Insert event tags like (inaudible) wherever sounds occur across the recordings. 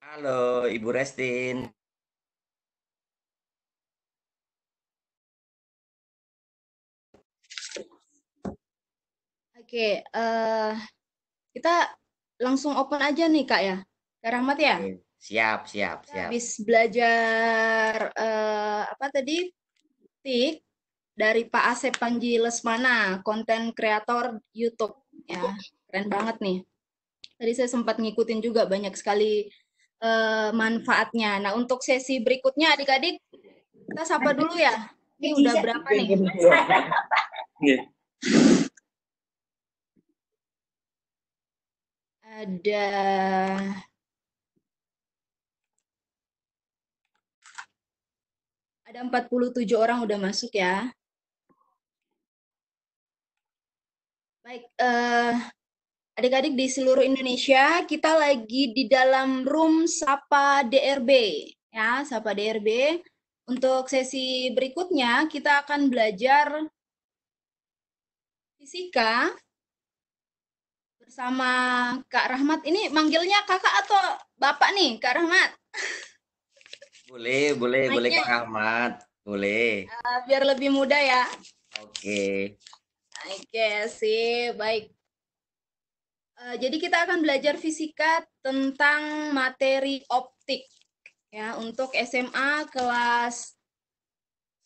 Halo, Ibu Restin. Oke, uh, kita langsung open aja nih Kak ya. Kak Rahmat ya? Iya. siap, siap, siap. habis belajar uh, apa tadi? Tik dari Pak Asep Panji Lesmana, konten kreator YouTube ya. Keren banget nih. Tadi saya sempat ngikutin juga banyak sekali uh, manfaatnya. Nah, untuk sesi berikutnya adik-adik kita sapa dulu ya. Ini iya. udah berapa nih? Iya, iya, ada ada 47 orang udah masuk ya. Baik, uh, Adik-adik di seluruh Indonesia, kita lagi di dalam room Sapa DRB. Ya, Sapa DRB. Untuk sesi berikutnya, kita akan belajar fisika bersama Kak Rahmat. Ini manggilnya kakak atau bapak nih, Kak Rahmat? Boleh, boleh, boleh Kak Rahmat. Boleh. Eh, biar lebih mudah ya. Oke. Okay. Oke, okay, sih. Baik. Eh, jadi kita akan belajar fisika tentang materi optik ya untuk SMA kelas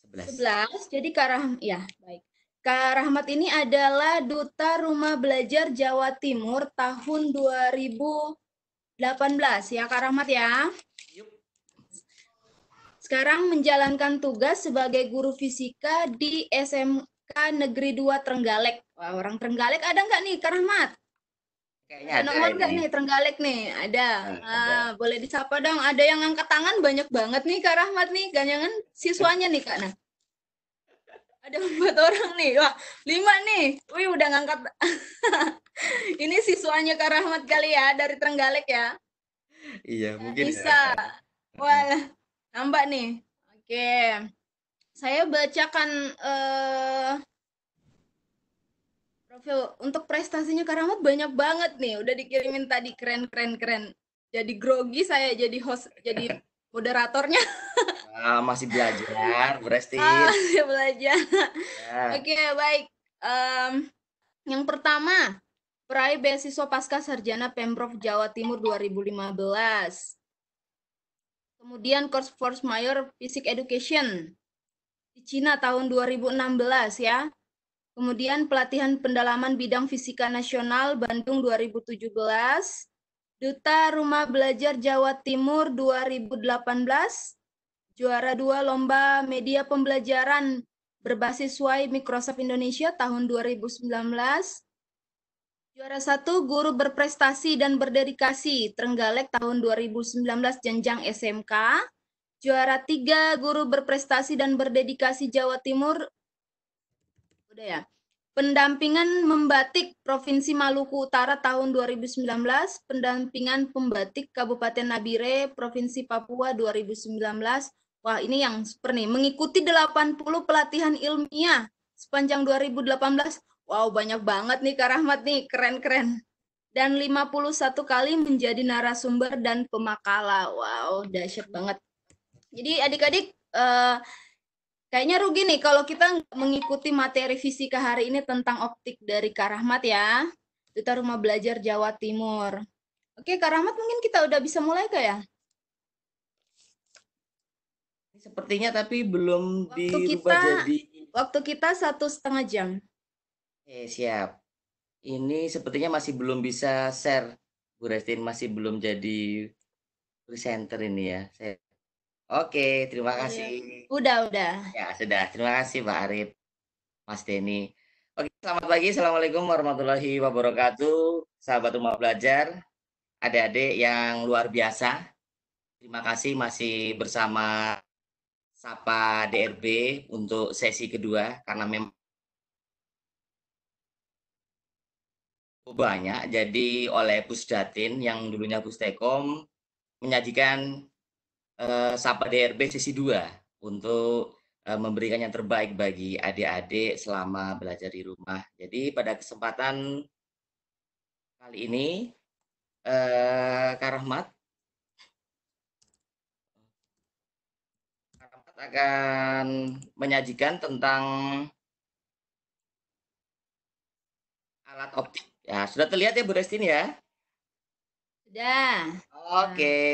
11. 11. Jadi Kak Rah ya, baik. Kak Rahmat ini adalah duta Rumah Belajar Jawa Timur tahun 2018 ya Kak Rahmat ya. Sekarang menjalankan tugas sebagai guru fisika di SMK Negeri 2 Trenggalek. Wah, orang Trenggalek ada nggak nih Kak Rahmat? Kayaknya nomor enggak nih Trenggalek nih? Ada. Hmm, ah, ah, boleh disapa dong. Ada yang angkat tangan banyak banget nih Kak Rahmat nih. Ganyangan siswanya nih Kak. Nah. Ada empat orang nih. Wah, lima nih. Wih, udah ngangkat. (laughs) Ini siswanya Kak Rahmat kali ya dari Trenggalek ya. Iya, nah, mungkin bisa. Ya. (laughs) Wah, nambah nih. Oke. Saya bacakan eh uh, Profil untuk prestasinya Karamat banyak banget nih, udah dikirimin tadi keren keren keren. Jadi grogi saya jadi host, jadi (laughs) moderatornya. uh, masih belajar, Resti. Uh, ah, masih belajar. Yeah. Oke, okay, baik. Um, yang pertama, peraih beasiswa pasca sarjana Pemprov Jawa Timur 2015. Kemudian course force mayor Physics Education di Cina tahun 2016 ya. Kemudian pelatihan pendalaman bidang fisika nasional Bandung 2017, Duta Rumah Belajar Jawa Timur 2018, juara dua lomba media pembelajaran berbasis WAI Microsoft Indonesia tahun 2019, juara satu guru berprestasi dan berdedikasi Trenggalek tahun 2019 jenjang SMK, juara tiga guru berprestasi dan berdedikasi Jawa Timur udah ya. Pendampingan Membatik Provinsi Maluku Utara tahun 2019, pendampingan pembatik Kabupaten Nabire Provinsi Papua 2019. Wah, ini yang super nih, mengikuti 80 pelatihan ilmiah sepanjang 2018. Wow, banyak banget nih Kak Rahmat nih, keren-keren. Dan 51 kali menjadi narasumber dan pemakala. Wow, dahsyat banget. Jadi adik-adik uh, Kayaknya rugi nih kalau kita mengikuti materi fisika hari ini tentang optik dari Kak Rahmat ya. Duta Rumah Belajar Jawa Timur. Oke, Kak Rahmat mungkin kita udah bisa mulai Kak ya? Sepertinya tapi belum waktu dirubah kita, jadi. Waktu kita satu setengah jam. Oke, siap. Ini sepertinya masih belum bisa share. Bu Restin masih belum jadi presenter ini ya. Saya Oke, terima iya. kasih. Udah, udah. Ya, sudah. Terima kasih Pak Arif, Mas Denny. Oke, selamat pagi. Assalamualaikum warahmatullahi wabarakatuh. Sahabat rumah belajar, adik-adik yang luar biasa. Terima kasih masih bersama Sapa DRB untuk sesi kedua karena memang banyak jadi oleh Pusdatin yang dulunya Pustekom menyajikan eh, Sapa DRB sesi 2 untuk eh, memberikan yang terbaik bagi adik-adik selama belajar di rumah. Jadi pada kesempatan kali ini eh, Kak Rahmat akan menyajikan tentang alat optik. Ya, sudah terlihat ya Bu Restin ya? Sudah. Oke.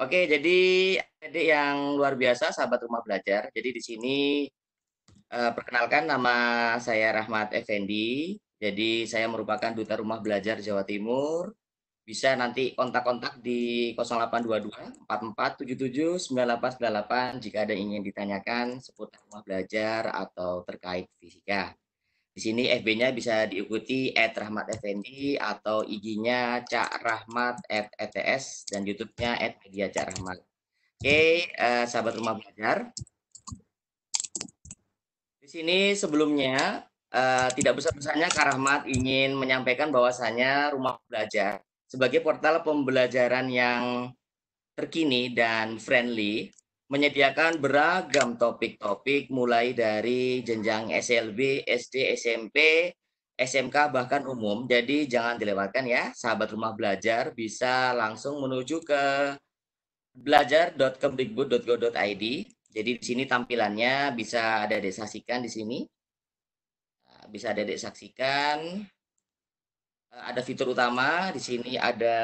Oke, jadi adik yang luar biasa, sahabat rumah belajar. Jadi di sini eh, perkenalkan nama saya Rahmat Effendi. Jadi saya merupakan duta rumah belajar Jawa Timur. Bisa nanti kontak-kontak di 0822 4477 jika ada yang ingin ditanyakan seputar rumah belajar atau terkait fisika. Di sini FB-nya bisa diikuti at Rahmat Effendi atau IG-nya Cak Rahmat at ETS dan YouTube-nya at Media Cak Rahmat. Oke, okay, uh, eh, sahabat rumah belajar. Di sini sebelumnya uh, tidak besar-besarnya Kak Rahmat ingin menyampaikan bahwasannya rumah belajar sebagai portal pembelajaran yang terkini dan friendly menyediakan beragam topik-topik mulai dari jenjang SLB, SD, SMP, SMK bahkan umum. Jadi jangan dilewatkan ya, sahabat rumah belajar bisa langsung menuju ke belajar.kemdikbud.go.id. Jadi di sini tampilannya bisa ada disaksikan di sini. Bisa ada disaksikan Ada fitur utama di sini ada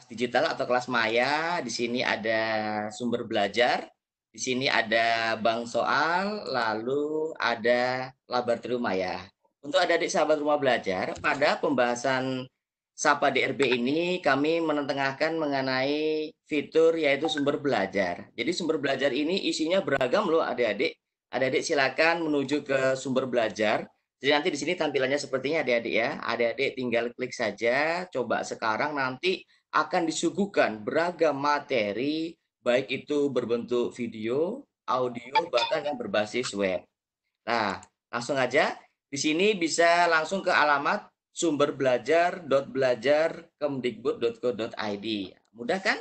kelas digital atau kelas maya, di sini ada sumber belajar, di sini ada bank soal, lalu ada laboratorium maya. Untuk adik-adik sahabat rumah belajar, pada pembahasan Sapa DRB ini kami menentengahkan mengenai fitur yaitu sumber belajar. Jadi sumber belajar ini isinya beragam loh adik-adik. Adik-adik silakan menuju ke sumber belajar. Jadi nanti di sini tampilannya sepertinya adik-adik ya. Adik-adik tinggal klik saja, coba sekarang nanti akan disuguhkan beragam materi, baik itu berbentuk video, audio, bahkan yang berbasis web. Nah, langsung aja di sini bisa langsung ke alamat sumberbelajar.belajar.kemdikbud.go.id. Mudah kan?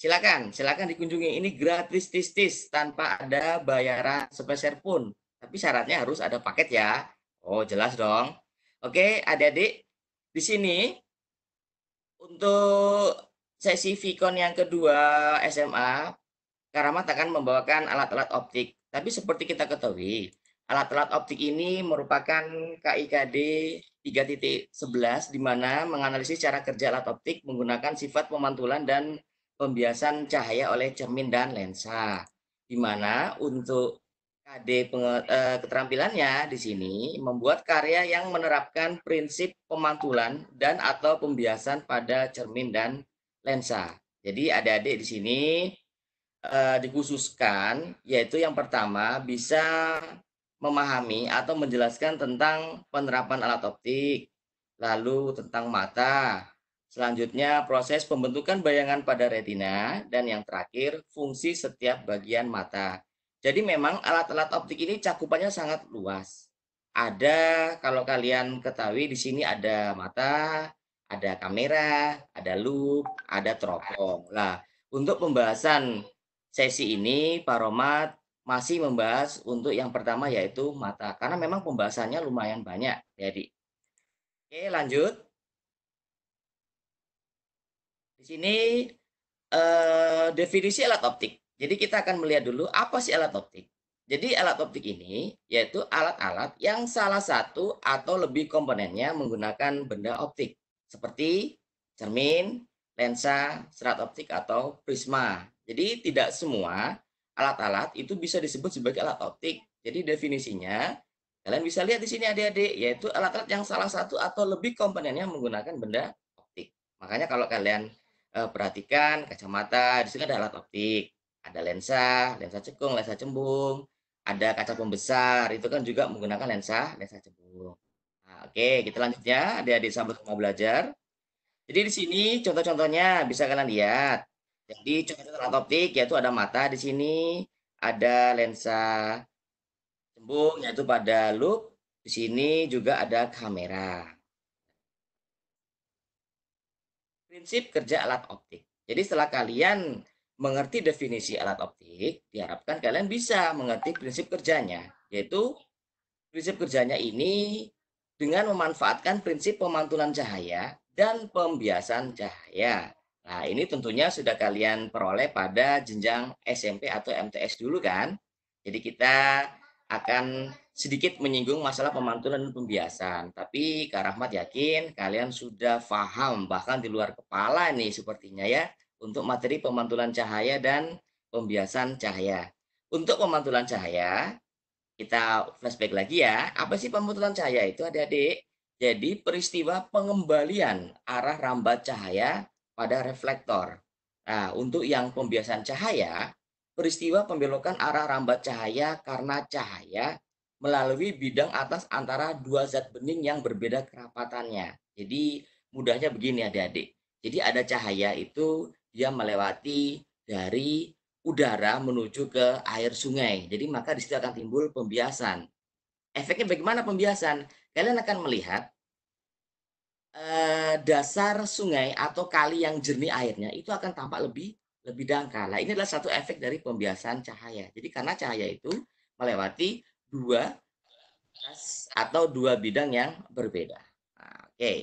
Silakan, silakan dikunjungi. Ini gratis tis-tis tanpa ada bayaran sepeser pun. Tapi syaratnya harus ada paket ya. Oh, jelas dong. Oke, adik-adik, di sini untuk sesi Vicon yang kedua SMA, Karamat akan membawakan alat-alat optik. Tapi seperti kita ketahui, alat-alat optik ini merupakan KIKD 3.11 di mana menganalisis cara kerja alat optik menggunakan sifat pemantulan dan pembiasan cahaya oleh cermin dan lensa. Di mana untuk KD eh, keterampilannya di sini membuat karya yang menerapkan prinsip pemantulan dan atau pembiasan pada cermin dan lensa. Jadi adik-adik di sini eh, dikhususkan yaitu yang pertama bisa memahami atau menjelaskan tentang penerapan alat optik, lalu tentang mata, selanjutnya proses pembentukan bayangan pada retina, dan yang terakhir fungsi setiap bagian mata. Jadi memang alat-alat optik ini cakupannya sangat luas. Ada kalau kalian ketahui di sini ada mata, ada kamera, ada loop, ada teropong. Lah, untuk pembahasan sesi ini Pak Romat masih membahas untuk yang pertama yaitu mata karena memang pembahasannya lumayan banyak. Jadi ya, Oke, lanjut. Di sini eh, definisi alat optik. Jadi kita akan melihat dulu apa sih alat optik. Jadi alat optik ini yaitu alat-alat yang salah satu atau lebih komponennya menggunakan benda optik seperti cermin, lensa, serat optik atau prisma. Jadi tidak semua alat-alat itu bisa disebut sebagai alat optik. Jadi definisinya kalian bisa lihat di sini adik-adik yaitu alat-alat yang salah satu atau lebih komponennya menggunakan benda optik. Makanya kalau kalian eh, perhatikan kacamata di sini ada alat optik. Ada lensa, lensa cekung, lensa cembung, ada kaca pembesar, itu kan juga menggunakan lensa lensa cembung. Nah, oke, kita lanjutnya adik-adik sahabat mau belajar. Jadi di sini contoh-contohnya bisa kalian lihat. Jadi contoh-contoh topik optik yaitu ada mata di sini, ada lensa cembung yaitu pada loop, di sini juga ada kamera. Prinsip kerja alat optik. Jadi setelah kalian mengerti definisi alat optik, diharapkan kalian bisa mengerti prinsip kerjanya, yaitu prinsip kerjanya ini dengan memanfaatkan prinsip pemantulan cahaya dan pembiasan cahaya. Nah, ini tentunya sudah kalian peroleh pada jenjang SMP atau MTS dulu kan. Jadi kita akan sedikit menyinggung masalah pemantulan dan pembiasan. Tapi Kak Rahmat yakin kalian sudah paham bahkan di luar kepala nih sepertinya ya untuk materi pemantulan cahaya dan pembiasan cahaya. Untuk pemantulan cahaya, kita flashback lagi ya. Apa sih pemantulan cahaya itu adik-adik? Jadi peristiwa pengembalian arah rambat cahaya pada reflektor. Nah, untuk yang pembiasan cahaya, peristiwa pembelokan arah rambat cahaya karena cahaya melalui bidang atas antara dua zat bening yang berbeda kerapatannya. Jadi mudahnya begini adik-adik. Jadi ada cahaya itu dia melewati dari udara menuju ke air sungai. Jadi maka di situ akan timbul pembiasan. Efeknya bagaimana pembiasan? Kalian akan melihat eh, dasar sungai atau kali yang jernih airnya itu akan tampak lebih lebih dangkal. Nah, ini adalah satu efek dari pembiasan cahaya. Jadi karena cahaya itu melewati dua atau dua bidang yang berbeda. Nah, Oke. Okay.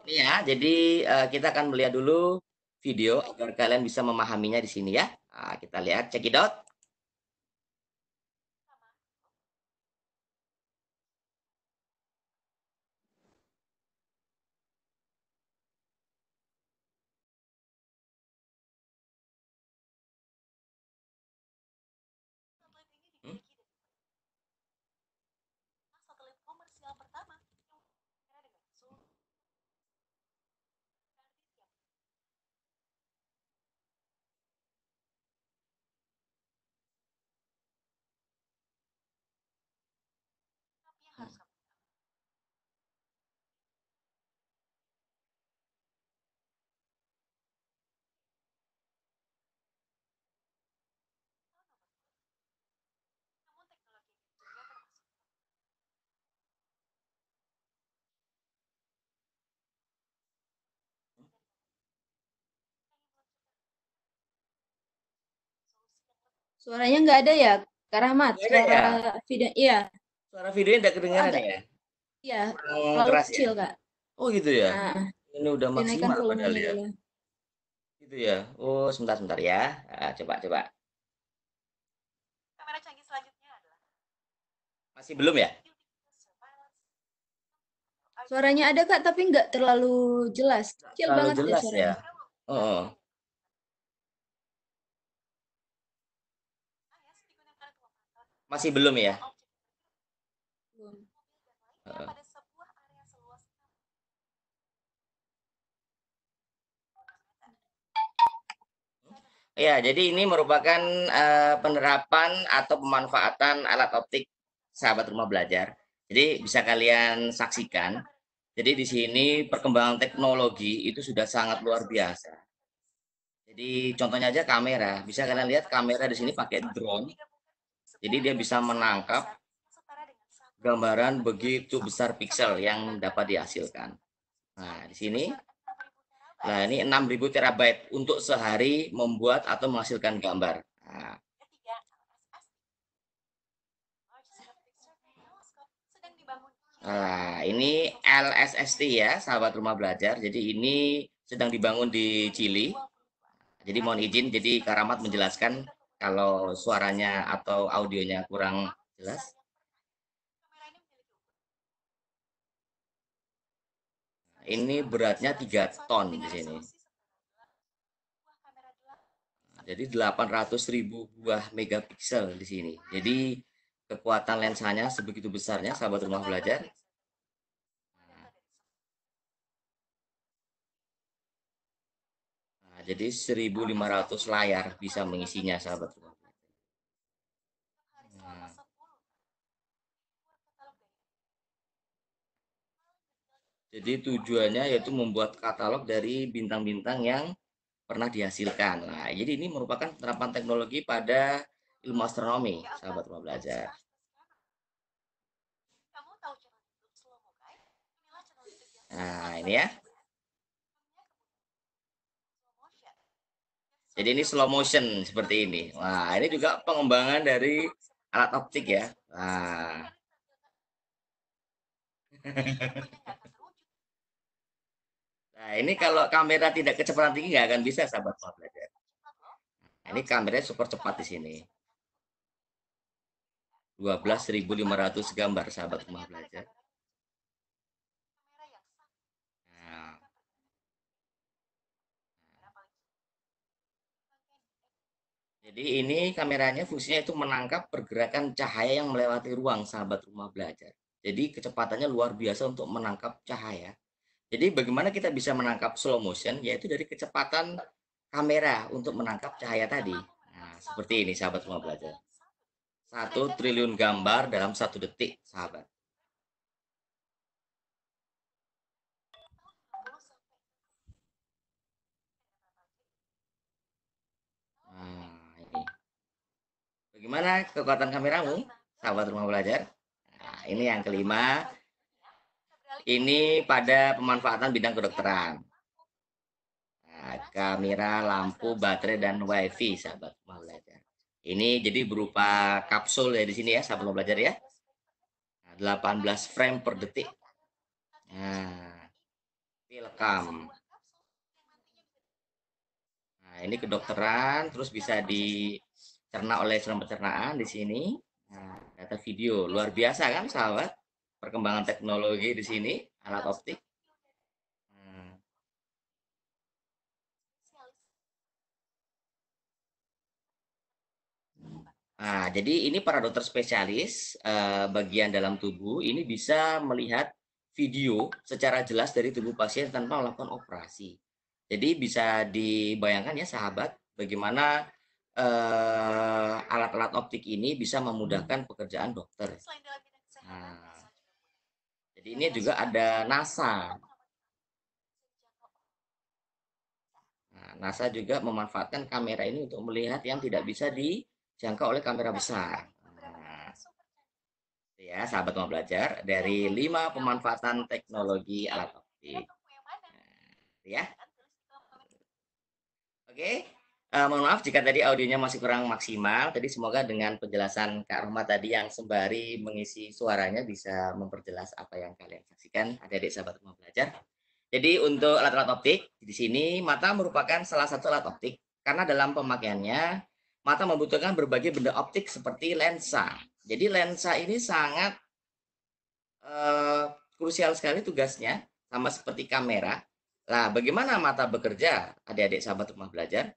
Ini ya, jadi eh, kita akan melihat dulu video agar kalian bisa memahaminya di sini ya. Nah, kita lihat, check it out. Suaranya nggak ada ya, Kak Rahmat? Ya? suara ya? video, iya. Suara videonya oh, nggak kedengaran ya? Iya, terlalu ya? kecil, ya? Kak. Oh gitu ya? Nah, ini udah maksimal padahal ya. Iya. Gitu ya? Oh, sebentar-sebentar ya. Ah, coba, coba. Kamera canggih selanjutnya adalah... Masih belum ya? Suaranya ada, Kak, tapi nggak terlalu jelas. Kecil terlalu banget ya jelas ya. Suaranya. ya. Oh. oh. Masih belum ya? Ya, jadi ini merupakan uh, penerapan atau pemanfaatan alat optik sahabat rumah belajar. Jadi bisa kalian saksikan. Jadi di sini perkembangan teknologi itu sudah sangat luar biasa. Jadi contohnya aja kamera. Bisa kalian lihat kamera di sini pakai drone jadi dia bisa menangkap gambaran begitu besar pixel yang dapat dihasilkan. Nah, di sini Nah, ini 6000 terabyte untuk sehari membuat atau menghasilkan gambar. Nah. Nah, ini LSST ya, sahabat rumah belajar. Jadi ini sedang dibangun di Chili. Jadi mohon izin, jadi Karamat menjelaskan kalau suaranya atau audionya kurang jelas. Nah, ini beratnya 3 ton di sini. Nah, jadi 800.000 buah megapiksel di sini. Jadi kekuatan lensanya sebegitu besarnya sahabat rumah belajar. Jadi 1.500 layar bisa mengisinya sahabat rumah. Nah. Jadi tujuannya yaitu membuat katalog dari bintang-bintang yang pernah dihasilkan. Nah, jadi ini merupakan penerapan teknologi pada ilmu astronomi, sahabat rumah belajar. Nah, ini ya. Jadi ini slow motion seperti ini. Wah, ini juga pengembangan dari alat optik ya. Nah. nah, ini kalau kamera tidak kecepatan tinggi nggak akan bisa sahabat pelajar. Nah, ini kameranya super cepat di sini. 12.500 gambar sahabat rumah belajar. Jadi ini kameranya fungsinya itu menangkap pergerakan cahaya yang melewati ruang sahabat rumah belajar. Jadi kecepatannya luar biasa untuk menangkap cahaya. Jadi bagaimana kita bisa menangkap slow motion yaitu dari kecepatan kamera untuk menangkap cahaya tadi. Nah, seperti ini sahabat rumah belajar. Satu triliun gambar dalam satu detik, sahabat. Bagaimana kekuatan kameramu, sahabat rumah belajar? Nah, ini yang kelima. Ini pada pemanfaatan bidang kedokteran. Nah, kamera, lampu, baterai, dan wifi, sahabat rumah belajar. Ini jadi berupa kapsul ya di sini ya, sahabat rumah belajar ya. 18 nah, frame per detik. Nah, pilkam. Nah, ini kedokteran, terus bisa di cerna oleh saluran pencernaan di sini. Nah, data video luar biasa kan sahabat perkembangan teknologi di sini alat optik. Hmm. Nah, jadi ini para dokter spesialis eh, bagian dalam tubuh ini bisa melihat video secara jelas dari tubuh pasien tanpa melakukan operasi. Jadi bisa dibayangkan ya sahabat bagaimana Eh, alat-alat uh, optik ini bisa memudahkan pekerjaan dokter. Nah, jadi ini juga ada NASA. Nah, NASA juga memanfaatkan kamera ini untuk melihat yang tidak bisa dijangkau oleh kamera nah, besar. Nah, ya, sahabat mau belajar iya, dari iya, lima pemanfaatan teknologi alat optik. Nah, ya. Oke. Okay. Uh, mohon maaf jika tadi audionya masih kurang maksimal. Tadi semoga dengan penjelasan Kak Roma tadi yang sembari mengisi suaranya bisa memperjelas apa yang kalian saksikan. Ada adik sahabat rumah belajar. Jadi untuk alat-alat optik di sini mata merupakan salah satu alat optik karena dalam pemakaiannya mata membutuhkan berbagai benda optik seperti lensa. Jadi lensa ini sangat uh, krusial sekali tugasnya sama seperti kamera. Nah, bagaimana mata bekerja, adik-adik sahabat rumah belajar?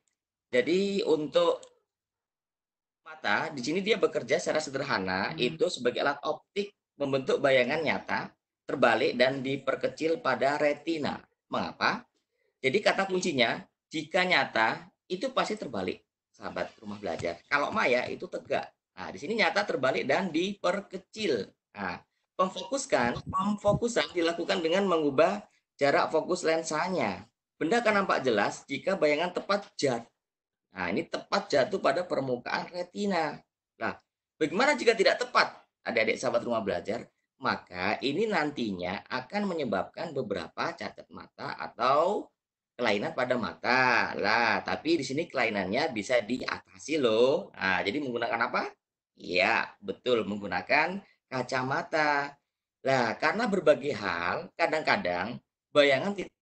Jadi untuk mata, di sini dia bekerja secara sederhana, hmm. itu sebagai alat optik membentuk bayangan nyata, terbalik, dan diperkecil pada retina. Mengapa? Jadi kata kuncinya, jika nyata, itu pasti terbalik, sahabat rumah belajar. Kalau maya, itu tegak. Nah, di sini nyata terbalik dan diperkecil. Nah, pemfokuskan, pemfokusan dilakukan dengan mengubah jarak fokus lensanya. Benda akan nampak jelas jika bayangan tepat jatuh Nah, ini tepat jatuh pada permukaan retina. Nah, bagaimana jika tidak tepat? Adik-adik sahabat rumah belajar, maka ini nantinya akan menyebabkan beberapa cacat mata atau kelainan pada mata. Lah, tapi di sini kelainannya bisa diatasi loh. Nah, jadi menggunakan apa? Iya, betul menggunakan kacamata. Lah, karena berbagai hal, kadang-kadang bayangan tidak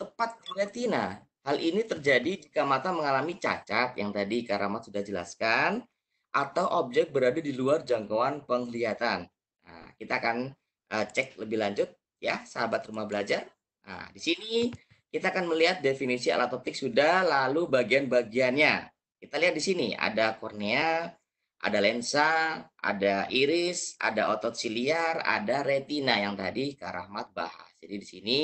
tepat di retina. Hal ini terjadi jika mata mengalami cacat yang tadi Karamat sudah jelaskan atau objek berada di luar jangkauan penglihatan. Nah, kita akan uh, cek lebih lanjut ya sahabat rumah belajar. Nah, di sini kita akan melihat definisi alat optik sudah lalu bagian-bagiannya. Kita lihat di sini ada kornea, ada lensa, ada iris, ada otot siliar, ada retina yang tadi Karamat bahas. Jadi di sini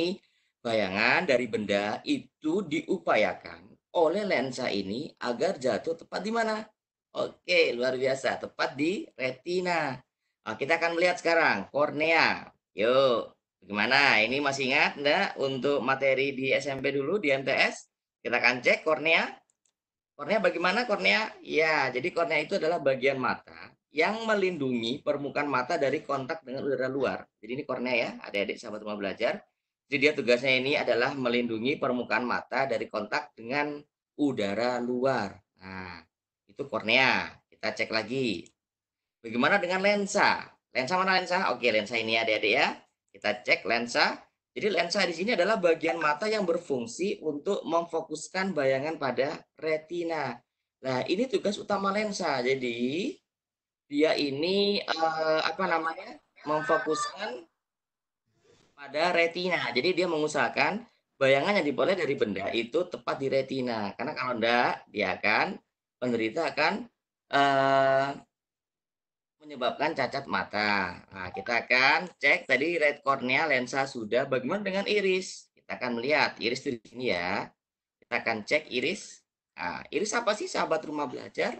Bayangan dari benda itu diupayakan oleh lensa ini agar jatuh tepat di mana? Oke, luar biasa. Tepat di retina. Nah, kita akan melihat sekarang kornea. Yuk, bagaimana? Ini masih ingat enggak untuk materi di SMP dulu, di MTS? Kita akan cek kornea. Kornea bagaimana kornea? Ya, jadi kornea itu adalah bagian mata yang melindungi permukaan mata dari kontak dengan udara luar. Jadi ini kornea ya, adik-adik sahabat rumah belajar. Jadi dia tugasnya ini adalah melindungi permukaan mata dari kontak dengan udara luar. Nah, itu kornea. Kita cek lagi. Bagaimana dengan lensa? Lensa mana lensa? Oke, lensa ini adik-adik ya. Kita cek lensa. Jadi lensa di sini adalah bagian mata yang berfungsi untuk memfokuskan bayangan pada retina. Nah, ini tugas utama lensa. Jadi dia ini uh, apa namanya? memfokuskan pada retina. Jadi dia mengusahakan bayangan yang diperoleh dari benda itu tepat di retina. Karena kalau tidak dia akan penderita akan uh, menyebabkan cacat mata. Nah, kita akan cek tadi red cornea lensa sudah. Bagaimana dengan iris? Kita akan melihat iris di sini ya. Kita akan cek iris. Nah, iris apa sih sahabat rumah belajar?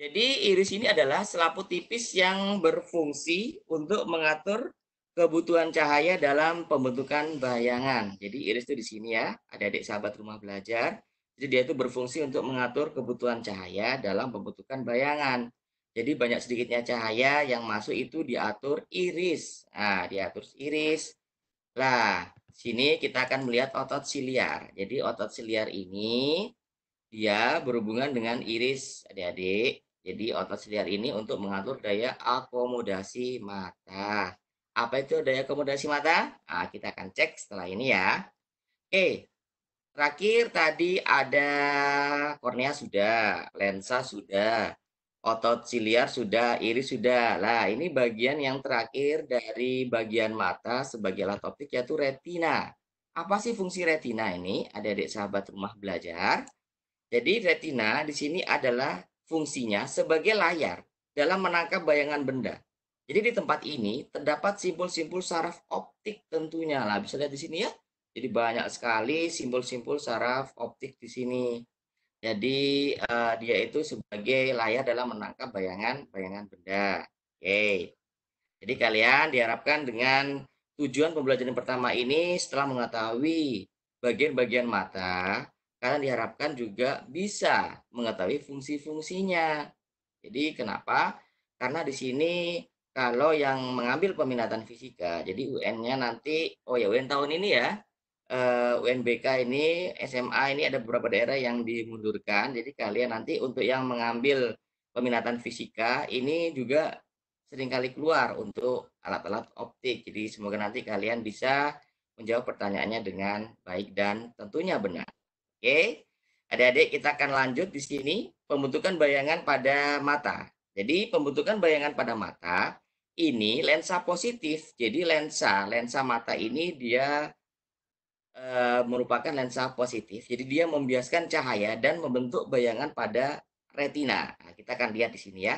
Jadi iris ini adalah selaput tipis yang berfungsi untuk mengatur kebutuhan cahaya dalam pembentukan bayangan. Jadi iris itu di sini ya, ada adik sahabat rumah belajar. Jadi dia itu berfungsi untuk mengatur kebutuhan cahaya dalam pembentukan bayangan. Jadi banyak sedikitnya cahaya yang masuk itu diatur iris. Nah, diatur iris. Lah, sini kita akan melihat otot siliar. Jadi otot siliar ini dia berhubungan dengan iris adik-adik. Jadi otot siliar ini untuk mengatur daya akomodasi mata. Apa itu daya akomodasi mata? Nah, kita akan cek setelah ini ya. Oke, terakhir tadi ada kornea sudah, lensa sudah, otot ciliar sudah, iris sudah. Nah, ini bagian yang terakhir dari bagian mata sebagai alat optik yaitu retina. Apa sih fungsi retina ini? Ada adik sahabat rumah belajar. Jadi retina di sini adalah fungsinya sebagai layar dalam menangkap bayangan benda. Jadi di tempat ini terdapat simpul-simpul saraf optik tentunya lah. Bisa lihat di sini ya. Jadi banyak sekali simpul-simpul saraf optik di sini. Jadi uh, dia itu sebagai layar dalam menangkap bayangan-bayangan benda. Oke. Okay. Jadi kalian diharapkan dengan tujuan pembelajaran pertama ini setelah mengetahui bagian-bagian mata, kalian diharapkan juga bisa mengetahui fungsi-fungsinya. Jadi kenapa? Karena di sini kalau yang mengambil peminatan fisika, jadi UN-nya nanti, oh ya UN tahun ini ya, uh, eh, UNBK ini, SMA ini ada beberapa daerah yang dimundurkan, jadi kalian nanti untuk yang mengambil peminatan fisika ini juga seringkali keluar untuk alat-alat optik. Jadi semoga nanti kalian bisa menjawab pertanyaannya dengan baik dan tentunya benar. Oke, adik-adik kita akan lanjut di sini pembentukan bayangan pada mata. Jadi pembentukan bayangan pada mata ini lensa positif. Jadi lensa lensa mata ini dia e, merupakan lensa positif. Jadi dia membiaskan cahaya dan membentuk bayangan pada retina. Nah, kita akan lihat di sini ya.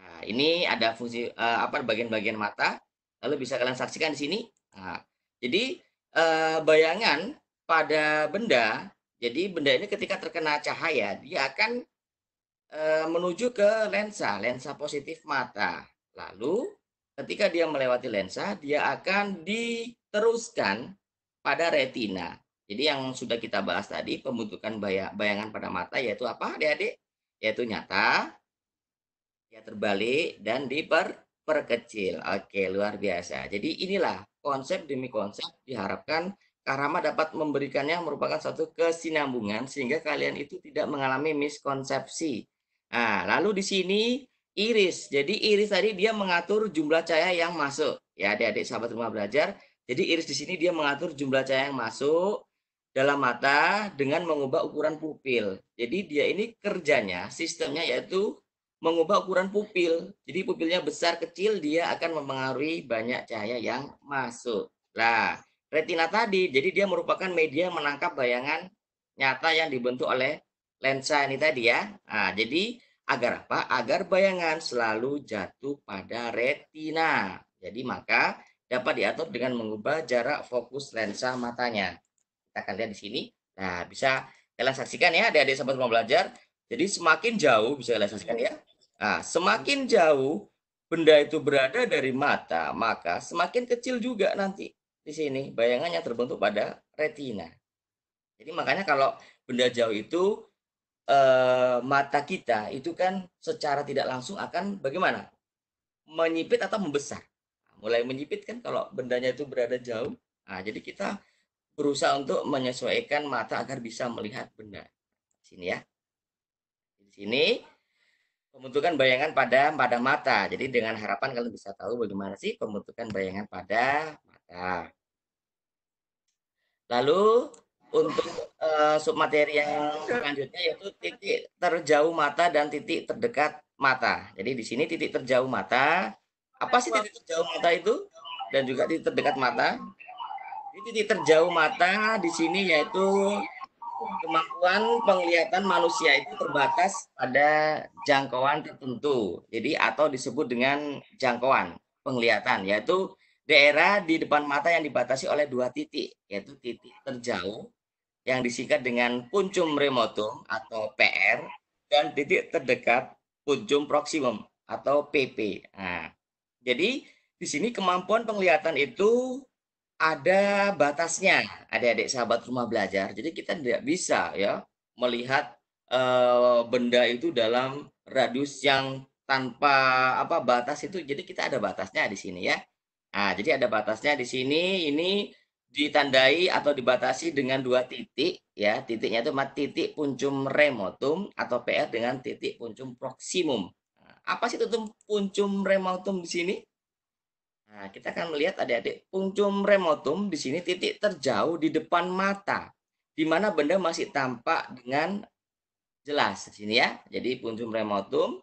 Nah, ini ada fungsi e, eh, apa bagian-bagian mata. Lalu bisa kalian saksikan di sini. Nah, jadi e, bayangan pada benda. Jadi benda ini ketika terkena cahaya dia akan Eh, menuju ke lensa, lensa positif mata. Lalu ketika dia melewati lensa, dia akan diteruskan pada retina. Jadi yang sudah kita bahas tadi, pembentukan bayangan pada mata yaitu apa adik-adik? Yaitu nyata, ya terbalik, dan diperkecil. Oke, luar biasa. Jadi inilah konsep demi konsep diharapkan Karama dapat memberikannya merupakan satu kesinambungan sehingga kalian itu tidak mengalami miskonsepsi Nah, lalu di sini iris. Jadi iris tadi dia mengatur jumlah cahaya yang masuk. Ya, adik-adik sahabat rumah belajar. Jadi iris di sini dia mengatur jumlah cahaya yang masuk dalam mata dengan mengubah ukuran pupil. Jadi dia ini kerjanya, sistemnya yaitu mengubah ukuran pupil. Jadi pupilnya besar kecil dia akan mempengaruhi banyak cahaya yang masuk. Nah, retina tadi, jadi dia merupakan media menangkap bayangan nyata yang dibentuk oleh lensa ini tadi ya. Nah, jadi agar apa? Agar bayangan selalu jatuh pada retina. Jadi maka dapat diatur dengan mengubah jarak fokus lensa matanya. Kita akan lihat di sini. Nah, bisa kalian saksikan ya adik-adik sahabat mau belajar. Jadi semakin jauh, bisa kalian saksikan ya. Nah, semakin jauh benda itu berada dari mata, maka semakin kecil juga nanti di sini bayangan yang terbentuk pada retina. Jadi makanya kalau benda jauh itu Eh, mata kita itu kan secara tidak langsung akan bagaimana? Menyipit atau membesar. Mulai menyipit kan kalau bendanya itu berada jauh. Nah, jadi kita berusaha untuk menyesuaikan mata agar bisa melihat benda. di Sini ya. Di sini pembentukan bayangan pada pada mata. Jadi dengan harapan kalian bisa tahu bagaimana sih pembentukan bayangan pada mata. Lalu untuk uh, eh, materi yang selanjutnya yaitu titik terjauh mata dan titik terdekat mata. Jadi di sini titik terjauh mata. Apa sih titik terjauh mata itu? Dan juga titik terdekat mata. titik terjauh mata di sini yaitu kemampuan penglihatan manusia itu terbatas pada jangkauan tertentu. Jadi atau disebut dengan jangkauan penglihatan yaitu daerah di depan mata yang dibatasi oleh dua titik yaitu titik terjauh yang disingkat dengan puncum remoto atau PR dan titik terdekat puncum proximum atau PP. Nah, jadi di sini kemampuan penglihatan itu ada batasnya, adik-adik sahabat rumah belajar. Jadi kita tidak bisa ya melihat e, benda itu dalam radius yang tanpa apa batas itu. Jadi kita ada batasnya di sini ya. Nah, jadi ada batasnya di sini. Ini ditandai atau dibatasi dengan dua titik ya titiknya itu titik puncum remotum atau PR dengan titik puncum proximum nah, apa sih itu puncum remotum di sini nah kita akan melihat adik-adik puncum remotum di sini titik terjauh di depan mata di mana benda masih tampak dengan jelas di sini ya jadi puncum remotum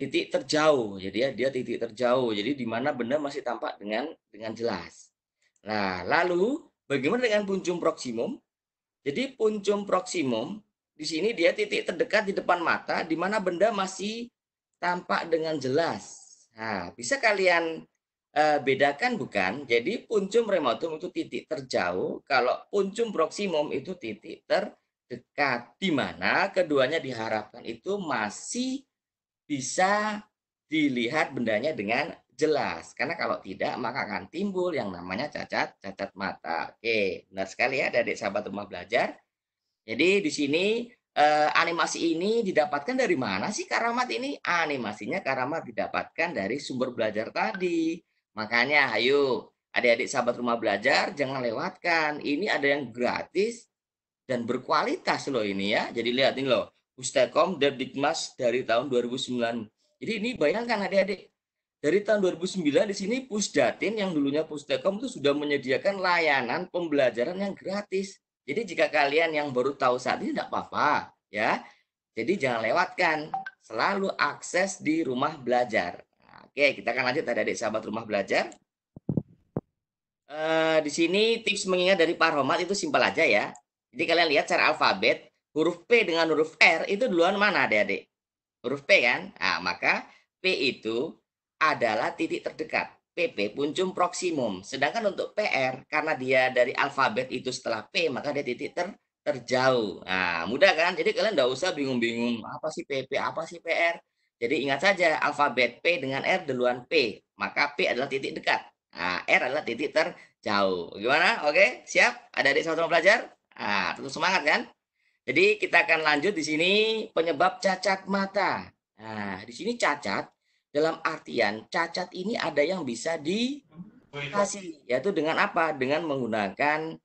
titik terjauh jadi ya dia titik terjauh jadi di mana benda masih tampak dengan dengan jelas Nah, lalu bagaimana dengan puncum proksimum? Jadi puncum proksimum di sini dia titik terdekat di depan mata di mana benda masih tampak dengan jelas. Nah, bisa kalian uh, bedakan bukan? Jadi puncum remotum itu titik terjauh, kalau puncum proksimum itu titik terdekat di mana keduanya diharapkan itu masih bisa dilihat bendanya dengan jelas. Karena kalau tidak, maka akan timbul yang namanya cacat cacat mata. Oke, benar sekali ya dari sahabat rumah belajar. Jadi di sini eh, animasi ini didapatkan dari mana sih karamat ini? Animasinya karamat didapatkan dari sumber belajar tadi. Makanya ayo adik-adik sahabat rumah belajar jangan lewatkan. Ini ada yang gratis dan berkualitas loh ini ya. Jadi lihat ini loh. Ustekom, Derdikmas dari tahun 2009. Jadi ini bayangkan adik-adik dari tahun 2009 di sini Pusdatin yang dulunya Pusdakom itu sudah menyediakan layanan pembelajaran yang gratis. Jadi jika kalian yang baru tahu saat ini tidak apa-apa ya. Jadi jangan lewatkan, selalu akses di rumah belajar. Oke, kita akan lanjut ada adik sahabat rumah belajar. Uh, di sini tips mengingat dari Pak Romat itu simpel aja ya. Jadi kalian lihat secara alfabet, huruf P dengan huruf R itu duluan mana adik-adik? Huruf P kan? Nah, maka P itu adalah titik terdekat. PP puncum proximum. Sedangkan untuk PR karena dia dari alfabet itu setelah P maka dia titik ter terjauh. Nah, mudah kan? Jadi kalian nggak usah bingung-bingung apa sih PP, apa sih PR. Jadi ingat saja alfabet P dengan R duluan P, maka P adalah titik dekat. Nah, R adalah titik terjauh. Gimana? Oke, siap? Ada di sama pelajar? Nah, tentu semangat kan? Jadi kita akan lanjut di sini penyebab cacat mata. Nah, di sini cacat dalam artian cacat ini ada yang bisa diatasi yaitu dengan apa? Dengan menggunakan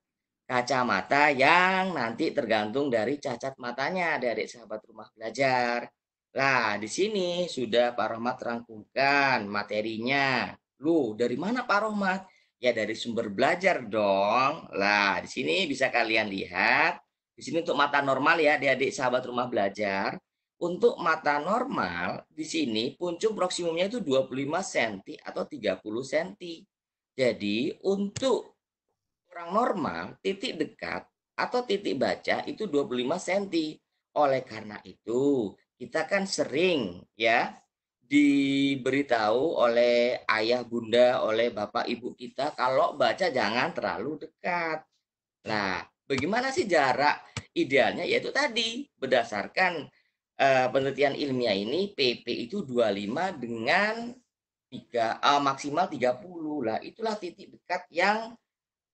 kacamata yang nanti tergantung dari cacat matanya dari sahabat rumah belajar. Lah, di sini sudah Pak Rohmat rangkumkan materinya. Lu, dari mana Pak Rohmat? Ya dari sumber belajar dong. Lah, di sini bisa kalian lihat. Di sini untuk mata normal ya adik-adik sahabat rumah belajar. Untuk mata normal, di sini puncung proksimumnya itu 25 cm atau 30 cm. Jadi untuk orang normal, titik dekat atau titik baca itu 25 cm. Oleh karena itu, kita kan sering ya diberitahu oleh ayah, bunda, oleh bapak, ibu kita kalau baca jangan terlalu dekat. Nah, bagaimana sih jarak idealnya? Yaitu tadi berdasarkan Eh, penelitian ilmiah ini PP itu 25 dengan 3, uh, eh, maksimal 30 lah. Itulah titik dekat yang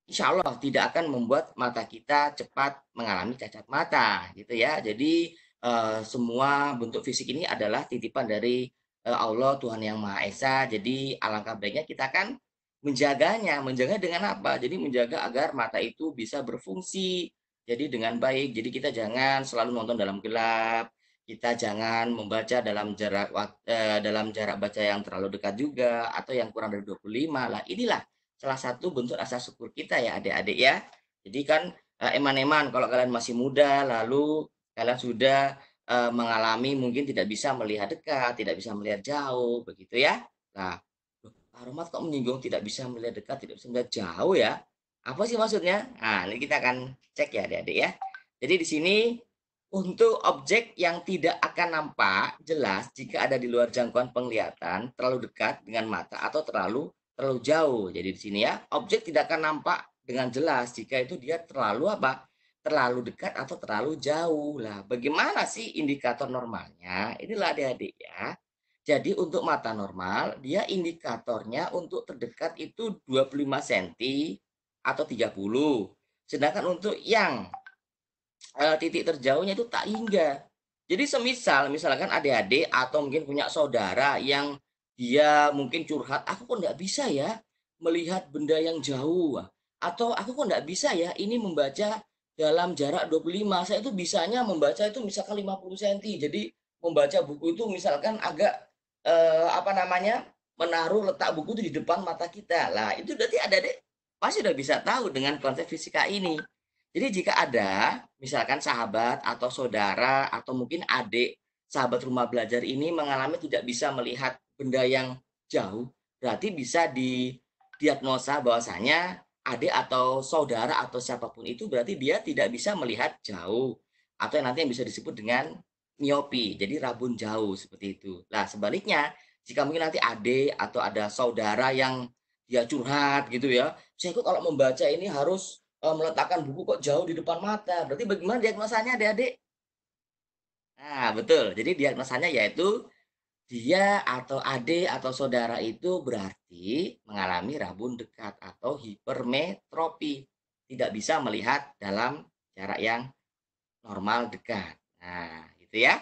insya Allah tidak akan membuat mata kita cepat mengalami cacat mata gitu ya. Jadi uh, semua bentuk fisik ini adalah titipan dari uh, Allah Tuhan Yang Maha Esa. Jadi alangkah baiknya kita akan menjaganya, menjaga dengan apa? Jadi menjaga agar mata itu bisa berfungsi jadi dengan baik. Jadi kita jangan selalu nonton dalam gelap, kita jangan membaca dalam jarak eh, dalam jarak baca yang terlalu dekat juga atau yang kurang dari 25 lah inilah salah satu bentuk rasa syukur kita ya adik-adik ya jadi kan eh, eman-eman kalau kalian masih muda lalu kalian sudah eh, mengalami mungkin tidak bisa melihat dekat tidak bisa melihat jauh begitu ya nah Pak Romat kok menyinggung tidak bisa melihat dekat tidak bisa melihat jauh ya apa sih maksudnya nah ini kita akan cek ya adik-adik ya jadi di sini untuk objek yang tidak akan nampak jelas jika ada di luar jangkauan penglihatan, terlalu dekat dengan mata atau terlalu terlalu jauh. Jadi di sini ya, objek tidak akan nampak dengan jelas jika itu dia terlalu apa? Terlalu dekat atau terlalu jauh. Lah, bagaimana sih indikator normalnya? Inilah Adik-adik ya. Jadi untuk mata normal, dia indikatornya untuk terdekat itu 25 cm atau 30. Sedangkan untuk yang Eh, titik terjauhnya itu tak hingga. Jadi semisal misalkan adik-adik atau mungkin punya saudara yang dia mungkin curhat, aku kok nggak bisa ya melihat benda yang jauh. Atau aku kok nggak bisa ya ini membaca dalam jarak 25. Saya itu bisanya membaca itu misalkan 50 cm. Jadi membaca buku itu misalkan agak eh, apa namanya menaruh letak buku itu di depan mata kita. Lah itu berarti ada deh pasti udah bisa tahu dengan konsep fisika ini. Jadi jika ada misalkan sahabat atau saudara atau mungkin adik sahabat rumah belajar ini mengalami tidak bisa melihat benda yang jauh, berarti bisa didiagnosa bahwasanya adik atau saudara atau siapapun itu berarti dia tidak bisa melihat jauh atau yang nanti yang bisa disebut dengan miopi, jadi rabun jauh seperti itu. Nah sebaliknya jika mungkin nanti adik atau ada saudara yang dia curhat gitu ya, saya kok kalau membaca ini harus Eh, meletakkan buku kok jauh di depan mata. Berarti bagaimana diagnosanya adik-adik? Nah, betul. Jadi diagnosanya yaitu dia atau adik atau saudara itu berarti mengalami rabun dekat atau hipermetropi. Tidak bisa melihat dalam jarak yang normal dekat. Nah, gitu ya.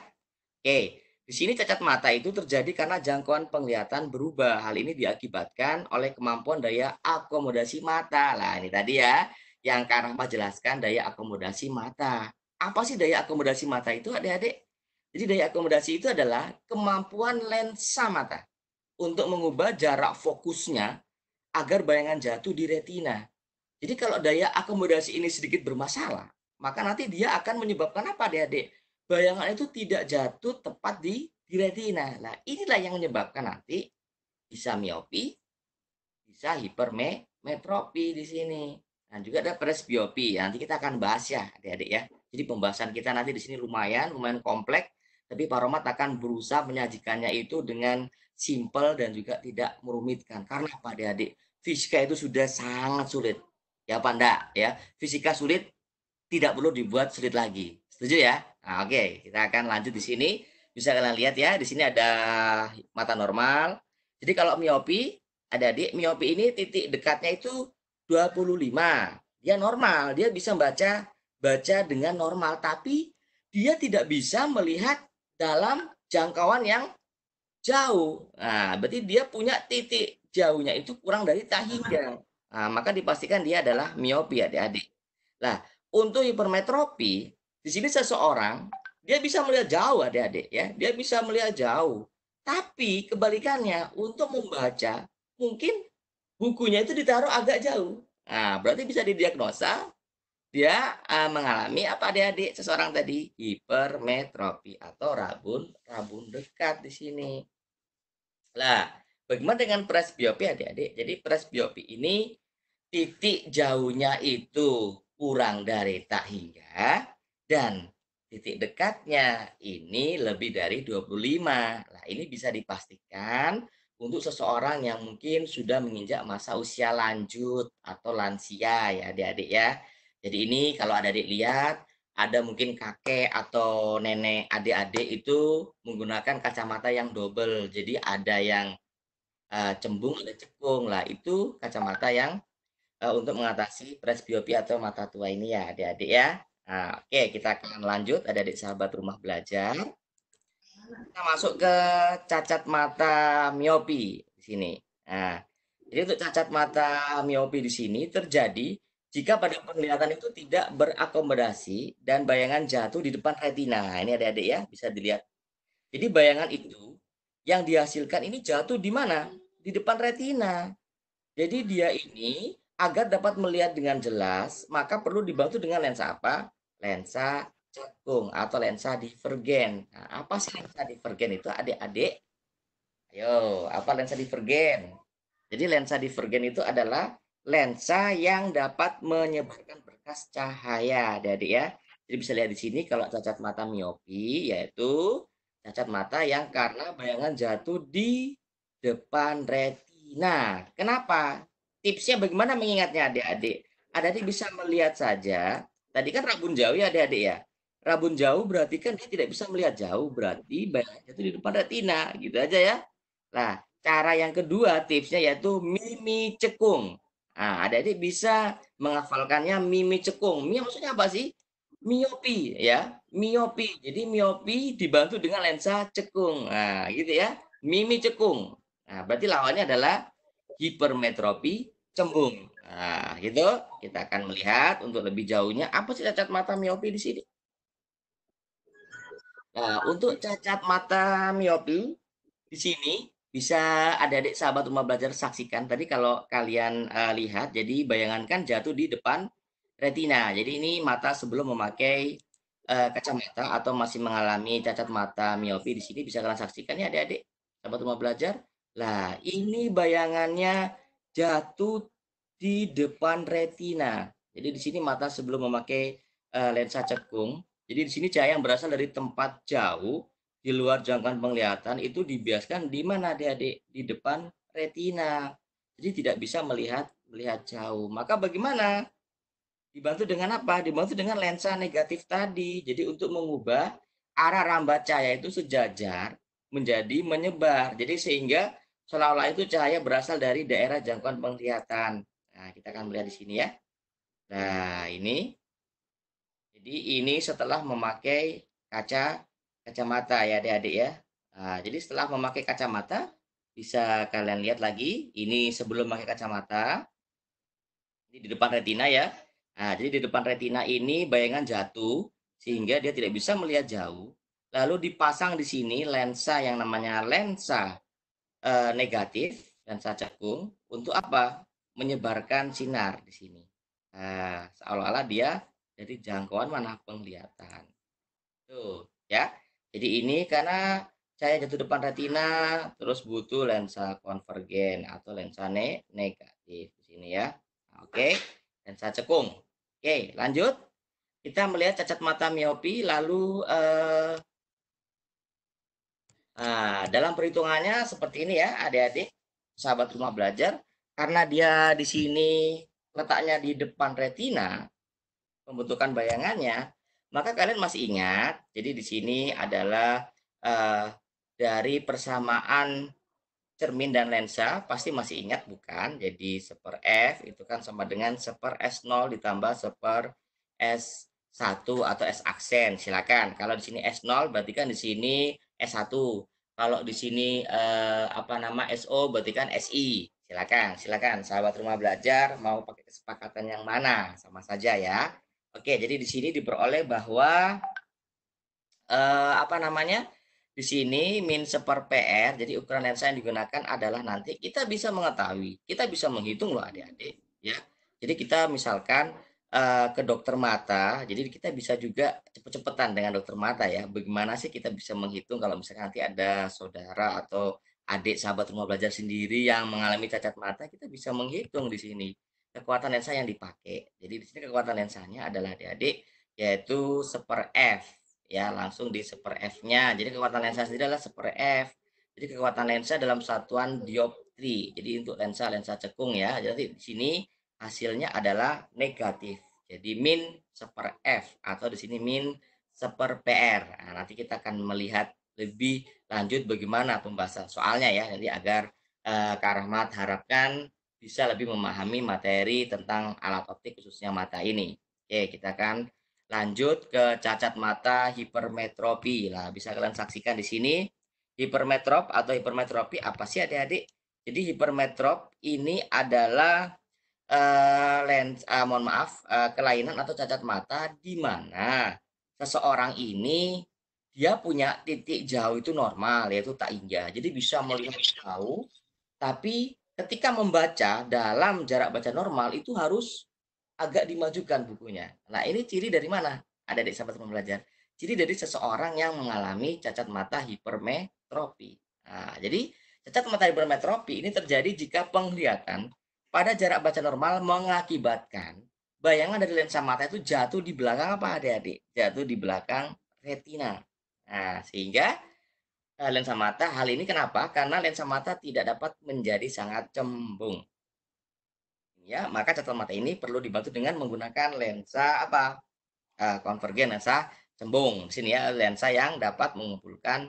Oke, di sini cacat mata itu terjadi karena jangkauan penglihatan berubah. Hal ini diakibatkan oleh kemampuan daya akomodasi mata. Nah, ini tadi ya yang Kak Rahma jelaskan daya akomodasi mata. Apa sih daya akomodasi mata itu adik-adik? Jadi daya akomodasi itu adalah kemampuan lensa mata untuk mengubah jarak fokusnya agar bayangan jatuh di retina. Jadi kalau daya akomodasi ini sedikit bermasalah, maka nanti dia akan menyebabkan apa adik-adik? Bayangan itu tidak jatuh tepat di, di retina. Nah inilah yang menyebabkan nanti bisa miopi, bisa hipermetropi di sini. Dan juga ada presbiopi. Ya, nanti kita akan bahas ya, adik-adik ya. Jadi pembahasan kita nanti di sini lumayan, lumayan kompleks. Tapi Pak Romat akan berusaha menyajikannya itu dengan simple dan juga tidak merumitkan. Karena apa adik-adik? Fisika itu sudah sangat sulit. Ya apa enggak? Ya, fisika sulit tidak perlu dibuat sulit lagi. Setuju ya? Nah, oke, okay. kita akan lanjut di sini. Bisa kalian lihat ya, di sini ada mata normal. Jadi kalau miopi, ada adik miopi ini titik dekatnya itu 25. Dia normal, dia bisa baca baca dengan normal tapi dia tidak bisa melihat dalam jangkauan yang jauh. Nah, berarti dia punya titik jauhnya itu kurang dari tahinya. Nah, maka dipastikan dia adalah miopia adik-adik. Nah, untuk hipermetropi, di sini seseorang dia bisa melihat jauh adik-adik ya, dia bisa melihat jauh. Tapi kebalikannya untuk membaca mungkin bukunya itu ditaruh agak jauh. Nah, berarti bisa didiagnosa dia uh, mengalami apa adik-adik seseorang tadi hipermetropi atau rabun rabun dekat di sini. Lah, bagaimana dengan presbiopi adik-adik? Jadi presbiopi ini titik jauhnya itu kurang dari tak hingga dan titik dekatnya ini lebih dari 25. Lah, ini bisa dipastikan untuk seseorang yang mungkin sudah menginjak masa usia lanjut atau lansia ya adik-adik ya. Jadi ini kalau ada adik lihat ada mungkin kakek atau nenek adik-adik itu menggunakan kacamata yang double. Jadi ada yang uh, cembung ada cekung lah itu kacamata yang uh, untuk mengatasi presbiopia atau mata tua ini ya adik-adik ya. Nah, oke okay, kita akan lanjut adik-adik sahabat rumah belajar kita masuk ke cacat mata miopi di sini. Nah, jadi untuk cacat mata miopi di sini terjadi jika pada penglihatan itu tidak berakomodasi dan bayangan jatuh di depan retina. ini adik-adik ya, bisa dilihat. Jadi bayangan itu yang dihasilkan ini jatuh di mana? Di depan retina. Jadi dia ini agar dapat melihat dengan jelas, maka perlu dibantu dengan lensa apa? Lensa cekung atau lensa divergen. Nah, apa sih lensa divergen itu adik-adik? Ayo, apa lensa divergen? Jadi lensa divergen itu adalah lensa yang dapat menyebarkan berkas cahaya, adik-adik ya. Jadi bisa lihat di sini kalau cacat mata miopi yaitu cacat mata yang karena bayangan jatuh di depan retina. Kenapa? Tipsnya bagaimana mengingatnya adik-adik? Adik-adik bisa melihat saja. Tadi kan rabun jauh ya adik-adik ya rabun jauh berarti kan dia tidak bisa melihat jauh berarti bayangnya itu di depan retina gitu aja ya nah cara yang kedua tipsnya yaitu mimi cekung nah ada adik bisa menghafalkannya mimi cekung mimi maksudnya apa sih miopi ya miopi jadi miopi dibantu dengan lensa cekung nah gitu ya mimi cekung nah berarti lawannya adalah hipermetropi cembung nah gitu kita akan melihat untuk lebih jauhnya apa sih cacat mata miopi di sini Nah, untuk cacat mata miopi di sini bisa adik-adik sahabat rumah belajar saksikan tadi kalau kalian uh, lihat jadi bayangkan jatuh di depan retina. Jadi ini mata sebelum memakai uh, kacamata atau masih mengalami cacat mata miopi di sini bisa kalian saksikan ya adik-adik sahabat rumah belajar. Lah, ini bayangannya jatuh di depan retina. Jadi di sini mata sebelum memakai uh, lensa cekung jadi di sini cahaya yang berasal dari tempat jauh di luar jangkauan penglihatan itu dibiaskan di mana adik-adik di depan retina. Jadi tidak bisa melihat melihat jauh. Maka bagaimana? Dibantu dengan apa? Dibantu dengan lensa negatif tadi. Jadi untuk mengubah arah rambat cahaya itu sejajar menjadi menyebar. Jadi sehingga seolah-olah itu cahaya berasal dari daerah jangkauan penglihatan. Nah, kita akan melihat di sini ya. Nah, ini jadi ini setelah memakai kaca kacamata ya adik-adik ya. Nah, jadi setelah memakai kacamata bisa kalian lihat lagi ini sebelum pakai kacamata. Ini di depan retina ya. Nah, jadi di depan retina ini bayangan jatuh sehingga dia tidak bisa melihat jauh. Lalu dipasang di sini lensa yang namanya lensa e, negatif, lensa cakung untuk apa? Menyebarkan sinar di sini. Nah, seolah-olah dia jadi jangkauan mana penglihatan. Tuh, ya. Jadi ini karena cahaya jatuh depan retina terus butuh lensa konvergen atau lensa ne negatif di sini ya. Nah, oke, lensa cekung. Oke, lanjut. Kita melihat cacat mata miopi lalu eh, Nah, dalam perhitungannya seperti ini ya, adik-adik, sahabat rumah belajar, karena dia di sini letaknya di depan retina, pembentukan bayangannya, maka kalian masih ingat, jadi di sini adalah uh, dari persamaan cermin dan lensa, pasti masih ingat bukan? Jadi seper F itu kan sama dengan seper S0 ditambah seper S1 atau S aksen. Silakan. Kalau di sini S0 berarti kan di sini S1. Kalau di sini eh, apa nama SO berarti kan SI. Silakan, silakan sahabat rumah belajar mau pakai kesepakatan yang mana sama saja ya. Oke, jadi di sini diperoleh bahwa eh, apa namanya? Di sini min seper PR, jadi ukuran lensa yang digunakan adalah nanti kita bisa mengetahui, kita bisa menghitung loh adik-adik, ya. Jadi kita misalkan eh, ke dokter mata, jadi kita bisa juga cepet-cepetan dengan dokter mata ya. Bagaimana sih kita bisa menghitung kalau misalkan nanti ada saudara atau adik sahabat rumah belajar sendiri yang mengalami cacat mata, kita bisa menghitung di sini kekuatan lensa yang dipakai. Jadi di sini kekuatan lensanya adalah adik-adik yaitu seper F ya langsung di seper F-nya. Jadi kekuatan lensa sendiri adalah seper F. Jadi kekuatan lensa dalam satuan dioptri. Jadi untuk lensa lensa cekung ya. Jadi di sini hasilnya adalah negatif. Jadi min seper F atau di sini min seper PR. Nah, nanti kita akan melihat lebih lanjut bagaimana pembahasan soalnya ya. Jadi agar eh, Kak Rahmat harapkan bisa lebih memahami materi tentang alat optik khususnya mata ini. Oke, kita akan lanjut ke cacat mata hipermetropi. Nah, bisa kalian saksikan di sini hipermetrop atau hipermetropi apa sih adik-adik? Jadi hipermetrop ini adalah uh, lens uh, mohon maaf uh, kelainan atau cacat mata di mana seseorang ini dia punya titik jauh itu normal yaitu tak injak. Jadi bisa melihat jauh tapi ketika membaca dalam jarak baca normal itu harus agak dimajukan bukunya. Nah ini ciri dari mana? Ada di sahabat pembelajar. Ciri dari seseorang yang mengalami cacat mata hipermetropi. Nah, jadi cacat mata hipermetropi ini terjadi jika penglihatan pada jarak baca normal mengakibatkan bayangan dari lensa mata itu jatuh di belakang apa adik-adik? Jatuh di belakang retina. Nah, sehingga Eh, lensa mata. Hal ini kenapa? Karena lensa mata tidak dapat menjadi sangat cembung. Ya, maka catatan mata ini perlu dibantu dengan menggunakan lensa apa? Eh, konvergen lensa cembung. Sini ya lensa yang dapat mengumpulkan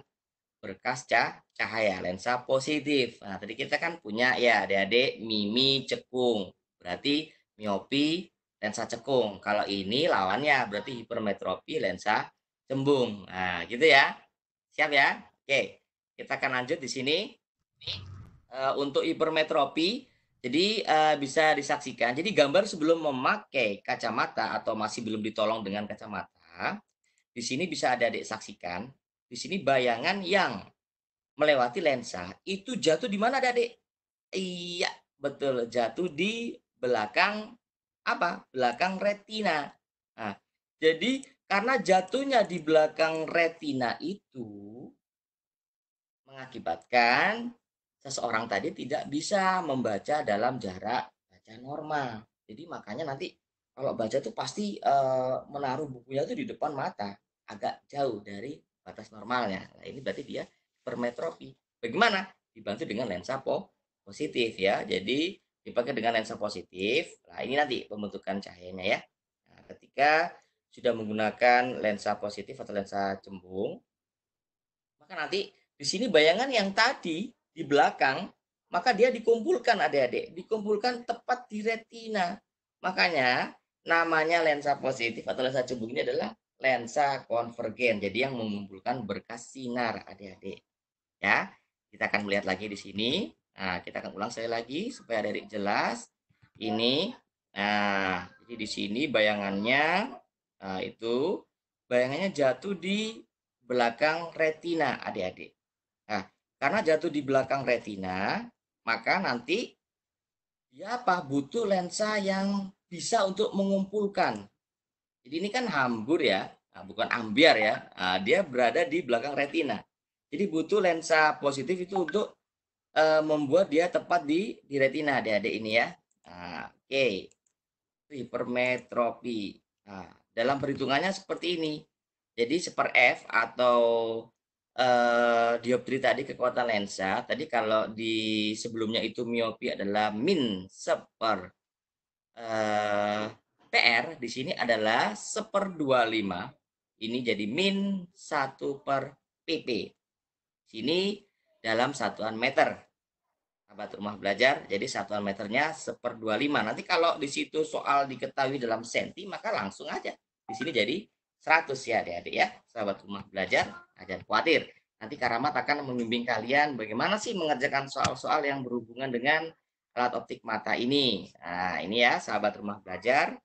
berkas cahaya lensa positif. Nah, tadi kita kan punya ya adik-adik mimi cekung. Berarti miopi lensa cekung. Kalau ini lawannya berarti hipermetropi lensa cembung. Nah, gitu ya. Siap ya? Oke, kita akan lanjut di sini. Eh, untuk hipermetropi, jadi eh, bisa disaksikan. Jadi gambar sebelum memakai kacamata atau masih belum ditolong dengan kacamata, di sini bisa ada saksikan. Di sini bayangan yang melewati lensa itu jatuh di mana, Adik? Iya, betul. Jatuh di belakang apa? Belakang retina. Nah, jadi karena jatuhnya di belakang retina itu mengakibatkan seseorang tadi tidak bisa membaca dalam jarak baca normal. Jadi makanya nanti kalau baca itu pasti e, menaruh bukunya tuh di depan mata, agak jauh dari batas normalnya. Nah, ini berarti dia permetropi. Bagaimana? Dibantu dengan lensa po positif ya. Jadi dipakai dengan lensa positif. Nah, ini nanti pembentukan cahayanya ya. Nah, ketika sudah menggunakan lensa positif atau lensa cembung, maka nanti di sini bayangan yang tadi di belakang, maka dia dikumpulkan adik-adik, dikumpulkan tepat di retina. Makanya namanya lensa positif atau lensa cembung ini adalah lensa konvergen. Jadi yang mengumpulkan berkas sinar adik-adik. Ya, kita akan melihat lagi di sini. Nah, kita akan ulang sekali lagi supaya adik jelas. Ini, nah, jadi di sini bayangannya nah, itu bayangannya jatuh di belakang retina adik-adik. Karena jatuh di belakang retina, maka nanti ya apa butuh lensa yang bisa untuk mengumpulkan. Jadi ini kan hambur ya, nah, bukan ambiar ya. Nah, dia berada di belakang retina. Jadi butuh lensa positif itu untuk e, membuat dia tepat di di retina adik-adik ini ya. Nah, Oke, okay. hipermetropi. Nah, dalam perhitungannya seperti ini. Jadi seper f atau uh, dioptri tadi kekuatan lensa tadi kalau di sebelumnya itu miopi adalah min seper uh, eh, PR di sini adalah seper 25 ini jadi min 1 per PP sini dalam satuan meter sahabat rumah belajar jadi satuan meternya seper 25 nanti kalau di situ soal diketahui dalam senti maka langsung aja di sini jadi 100 ya adik-adik ya, sahabat rumah belajar, ajar nah, khawatir. Nanti Karamat akan membimbing kalian bagaimana sih mengerjakan soal-soal yang berhubungan dengan alat optik mata ini. Nah, ini ya sahabat rumah belajar.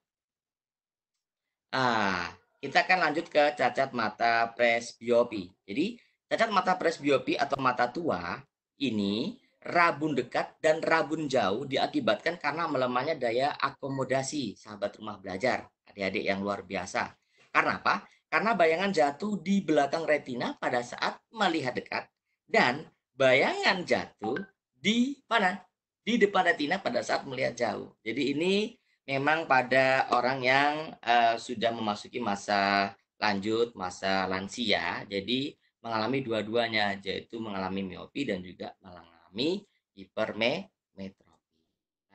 Ah, kita akan lanjut ke cacat mata presbiopi. Jadi, cacat mata presbiopi atau mata tua ini rabun dekat dan rabun jauh diakibatkan karena melemahnya daya akomodasi sahabat rumah belajar. Adik-adik yang luar biasa karena apa? Karena bayangan jatuh di belakang retina pada saat melihat dekat dan bayangan jatuh di mana? Di depan retina pada saat melihat jauh. Jadi ini memang pada orang yang uh, sudah memasuki masa lanjut, masa lansia, jadi mengalami dua-duanya, yaitu mengalami miopi dan juga mengalami hipermetropi.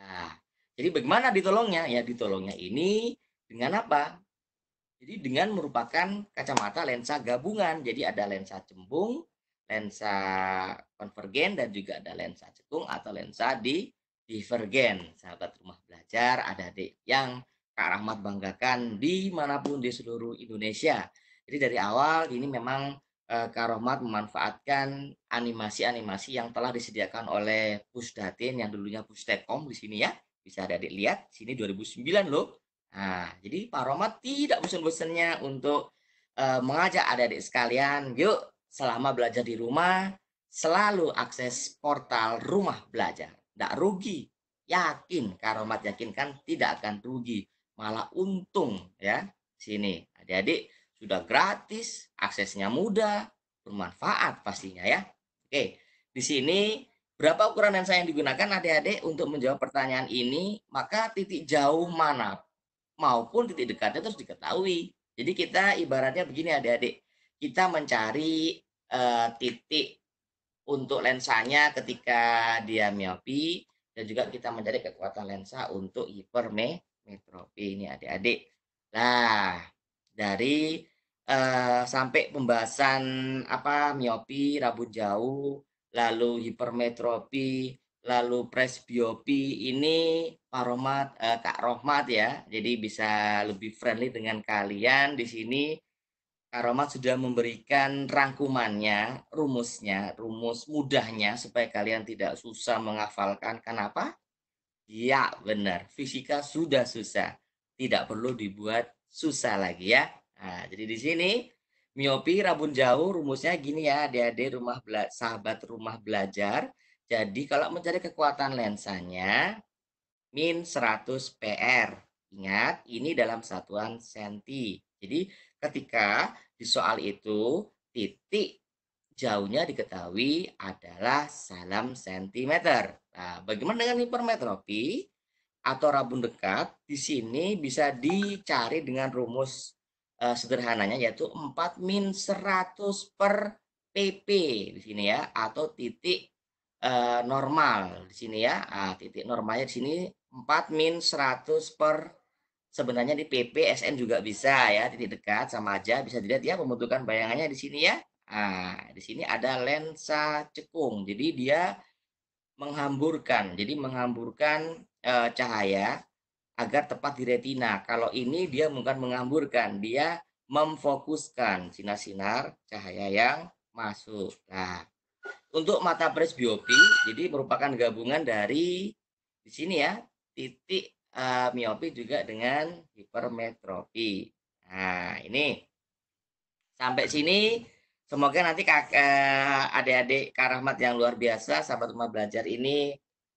Nah, jadi bagaimana ditolongnya? Ya ditolongnya ini dengan apa? Jadi dengan merupakan kacamata lensa gabungan. Jadi ada lensa cembung, lensa konvergen, dan juga ada lensa cekung atau lensa di divergen. Sahabat rumah belajar, ada adik yang Kak Rahmat banggakan dimanapun di seluruh Indonesia. Jadi dari awal ini memang eh, Kak Rahmat memanfaatkan animasi-animasi yang telah disediakan oleh Pusdatin yang dulunya Pusdekom di sini ya. Bisa ada adik lihat, sini 2009 loh Nah, jadi Pak Romat tidak bosan-bosannya untuk uh, mengajak adik-adik sekalian, yuk selama belajar di rumah, selalu akses portal rumah belajar. Tidak rugi, yakin, Kak Romat yakinkan tidak akan rugi, malah untung ya. Sini, adik-adik sudah gratis, aksesnya mudah, bermanfaat pastinya ya. Oke, di sini berapa ukuran lensa yang digunakan adik-adik untuk menjawab pertanyaan ini? Maka titik jauh mana maupun titik dekatnya terus diketahui. Jadi kita ibaratnya begini adik-adik, kita mencari uh, titik untuk lensanya ketika dia miopi dan juga kita mencari kekuatan lensa untuk hipermetropi ini adik-adik. Nah, dari uh, sampai pembahasan apa miopi, rabun jauh, lalu hipermetropi, lalu presbiopi ini Pak Rohmat, eh, Kak Rohmat ya, jadi bisa lebih friendly dengan kalian di sini. Kak Rohmat sudah memberikan rangkumannya, rumusnya, rumus mudahnya supaya kalian tidak susah menghafalkan. Kenapa? Ya benar, fisika sudah susah, tidak perlu dibuat susah lagi ya. Nah, jadi di sini miopi rabun jauh rumusnya gini ya, adik-adik rumah sahabat rumah belajar jadi kalau mencari kekuatan lensanya, min 100 PR. Ingat, ini dalam satuan senti. Jadi ketika di soal itu, titik jauhnya diketahui adalah salam sentimeter. Nah, bagaimana dengan hipermetropi atau rabun dekat? Di sini bisa dicari dengan rumus eh, sederhananya yaitu 4 min 100 per pp di sini ya atau titik uh, normal di sini ya. Nah, titik normalnya di sini 4 min 100 per sebenarnya di PPSN juga bisa ya, titik dekat sama aja bisa dilihat ya pembentukan bayangannya di sini ya. Nah, di sini ada lensa cekung. Jadi dia menghamburkan. Jadi menghamburkan e, cahaya agar tepat di retina. Kalau ini dia bukan menghamburkan, dia memfokuskan sinar-sinar cahaya yang masuk. Nah, untuk mata presbiopi, jadi merupakan gabungan dari di sini ya, titik uh, miopi juga dengan hipermetropi. Nah, ini sampai sini semoga nanti eh, adik-adik Kak Rahmat yang luar biasa sahabat rumah belajar ini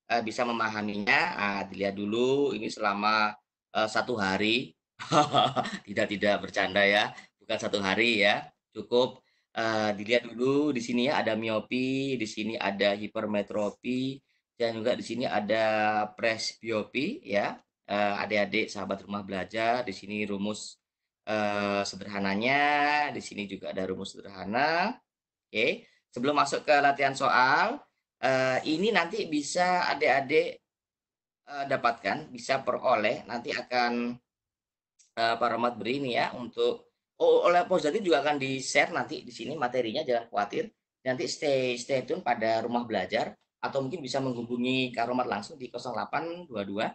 uh, bisa memahaminya. Uh, dilihat dulu ini selama uh, satu hari. (laughs) tidak tidak bercanda ya, bukan satu hari ya, cukup Uh, dilihat dulu di sini ya ada miopi, di sini ada hipermetropi, dan juga di sini ada presbiopi ya. Uh, adik-adik sahabat rumah belajar, di sini rumus uh, sederhananya, di sini juga ada rumus sederhana. Oke, okay. sebelum masuk ke latihan soal, uh, ini nanti bisa adik-adik uh, dapatkan, bisa peroleh nanti akan uh, para mat beri ini ya untuk oleh Pozati juga akan di share nanti di sini materinya jangan khawatir nanti stay stay tune pada rumah belajar atau mungkin bisa menghubungi Karomat langsung di 0822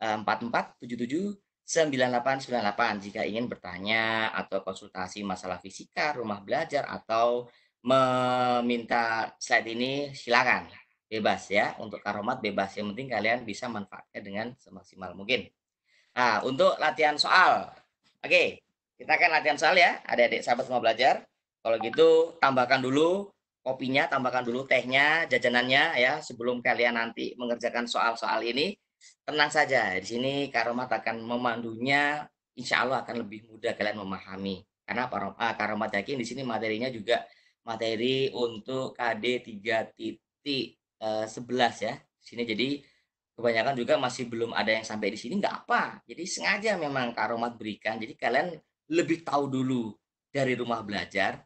44 77 9898 jika ingin bertanya atau konsultasi masalah fisika rumah belajar atau meminta slide ini silakan bebas ya untuk karomat bebas yang penting kalian bisa manfaatnya dengan semaksimal mungkin nah untuk latihan soal oke okay. Kita akan latihan soal ya, adik-adik sahabat semua belajar. Kalau gitu tambahkan dulu kopinya, tambahkan dulu tehnya, jajanannya ya sebelum kalian nanti mengerjakan soal-soal ini. Tenang saja, di sini Karomat akan memandunya, insya Allah akan lebih mudah kalian memahami. Karena ah, Karomat yakin di sini materinya juga materi untuk KD 3.11 eh, ya. Di sini jadi kebanyakan juga masih belum ada yang sampai di sini nggak apa jadi sengaja memang karomat berikan jadi kalian lebih tahu dulu dari rumah belajar.